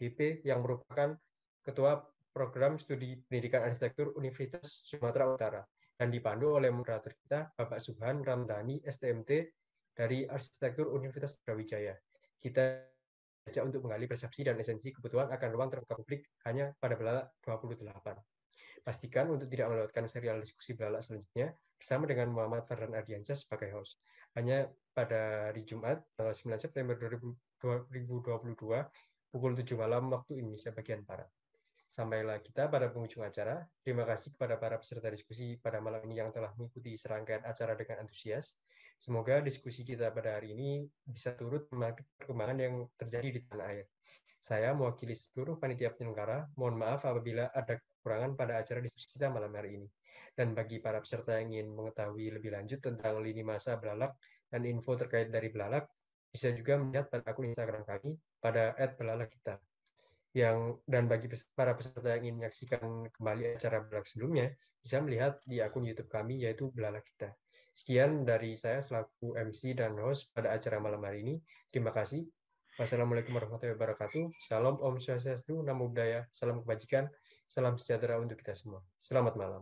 [SPEAKER 1] GP, yang merupakan Ketua Program Studi Pendidikan Arsitektur Universitas Sumatera Utara, dan dipandu oleh moderator kita, Bapak Subhan Ramdhani, STMT, dari Arsitektur Universitas Brawijaya. Kita baca untuk menggali persepsi dan esensi kebutuhan akan ruang terbuka publik hanya pada belalak 28. Pastikan untuk tidak melewatkan serial diskusi belalak selanjutnya, bersama dengan Muhammad Farhan Ardiansyah sebagai host. Hanya pada hari Jumat, tanggal 9 September 2022, pukul 7 malam waktu Indonesia bagian Barat. Sampailah kita pada pengunjung acara. Terima kasih kepada para peserta diskusi pada malam ini yang telah mengikuti serangkaian acara dengan antusias. Semoga diskusi kita pada hari ini bisa turut memakai perkembangan yang terjadi di tanah air. Saya mewakili seluruh panitia penyelenggara. Mohon maaf apabila ada kekurangan pada acara diskusi kita malam hari ini. Dan bagi para peserta yang ingin mengetahui lebih lanjut tentang lini masa belalak dan info terkait dari belalak, bisa juga melihat pada akun Instagram kami pada @belalak kita. Yang dan bagi para peserta yang ingin menyaksikan kembali acara belalak sebelumnya, bisa melihat di akun YouTube kami yaitu belalak kita. Sekian dari saya selaku MC dan host pada acara malam hari ini. Terima kasih. Wassalamualaikum warahmatullahi wabarakatuh. Salam Om Swastiastu, Namo Buddhaya, Salam Kebajikan, Salam sejahtera untuk kita semua. Selamat malam.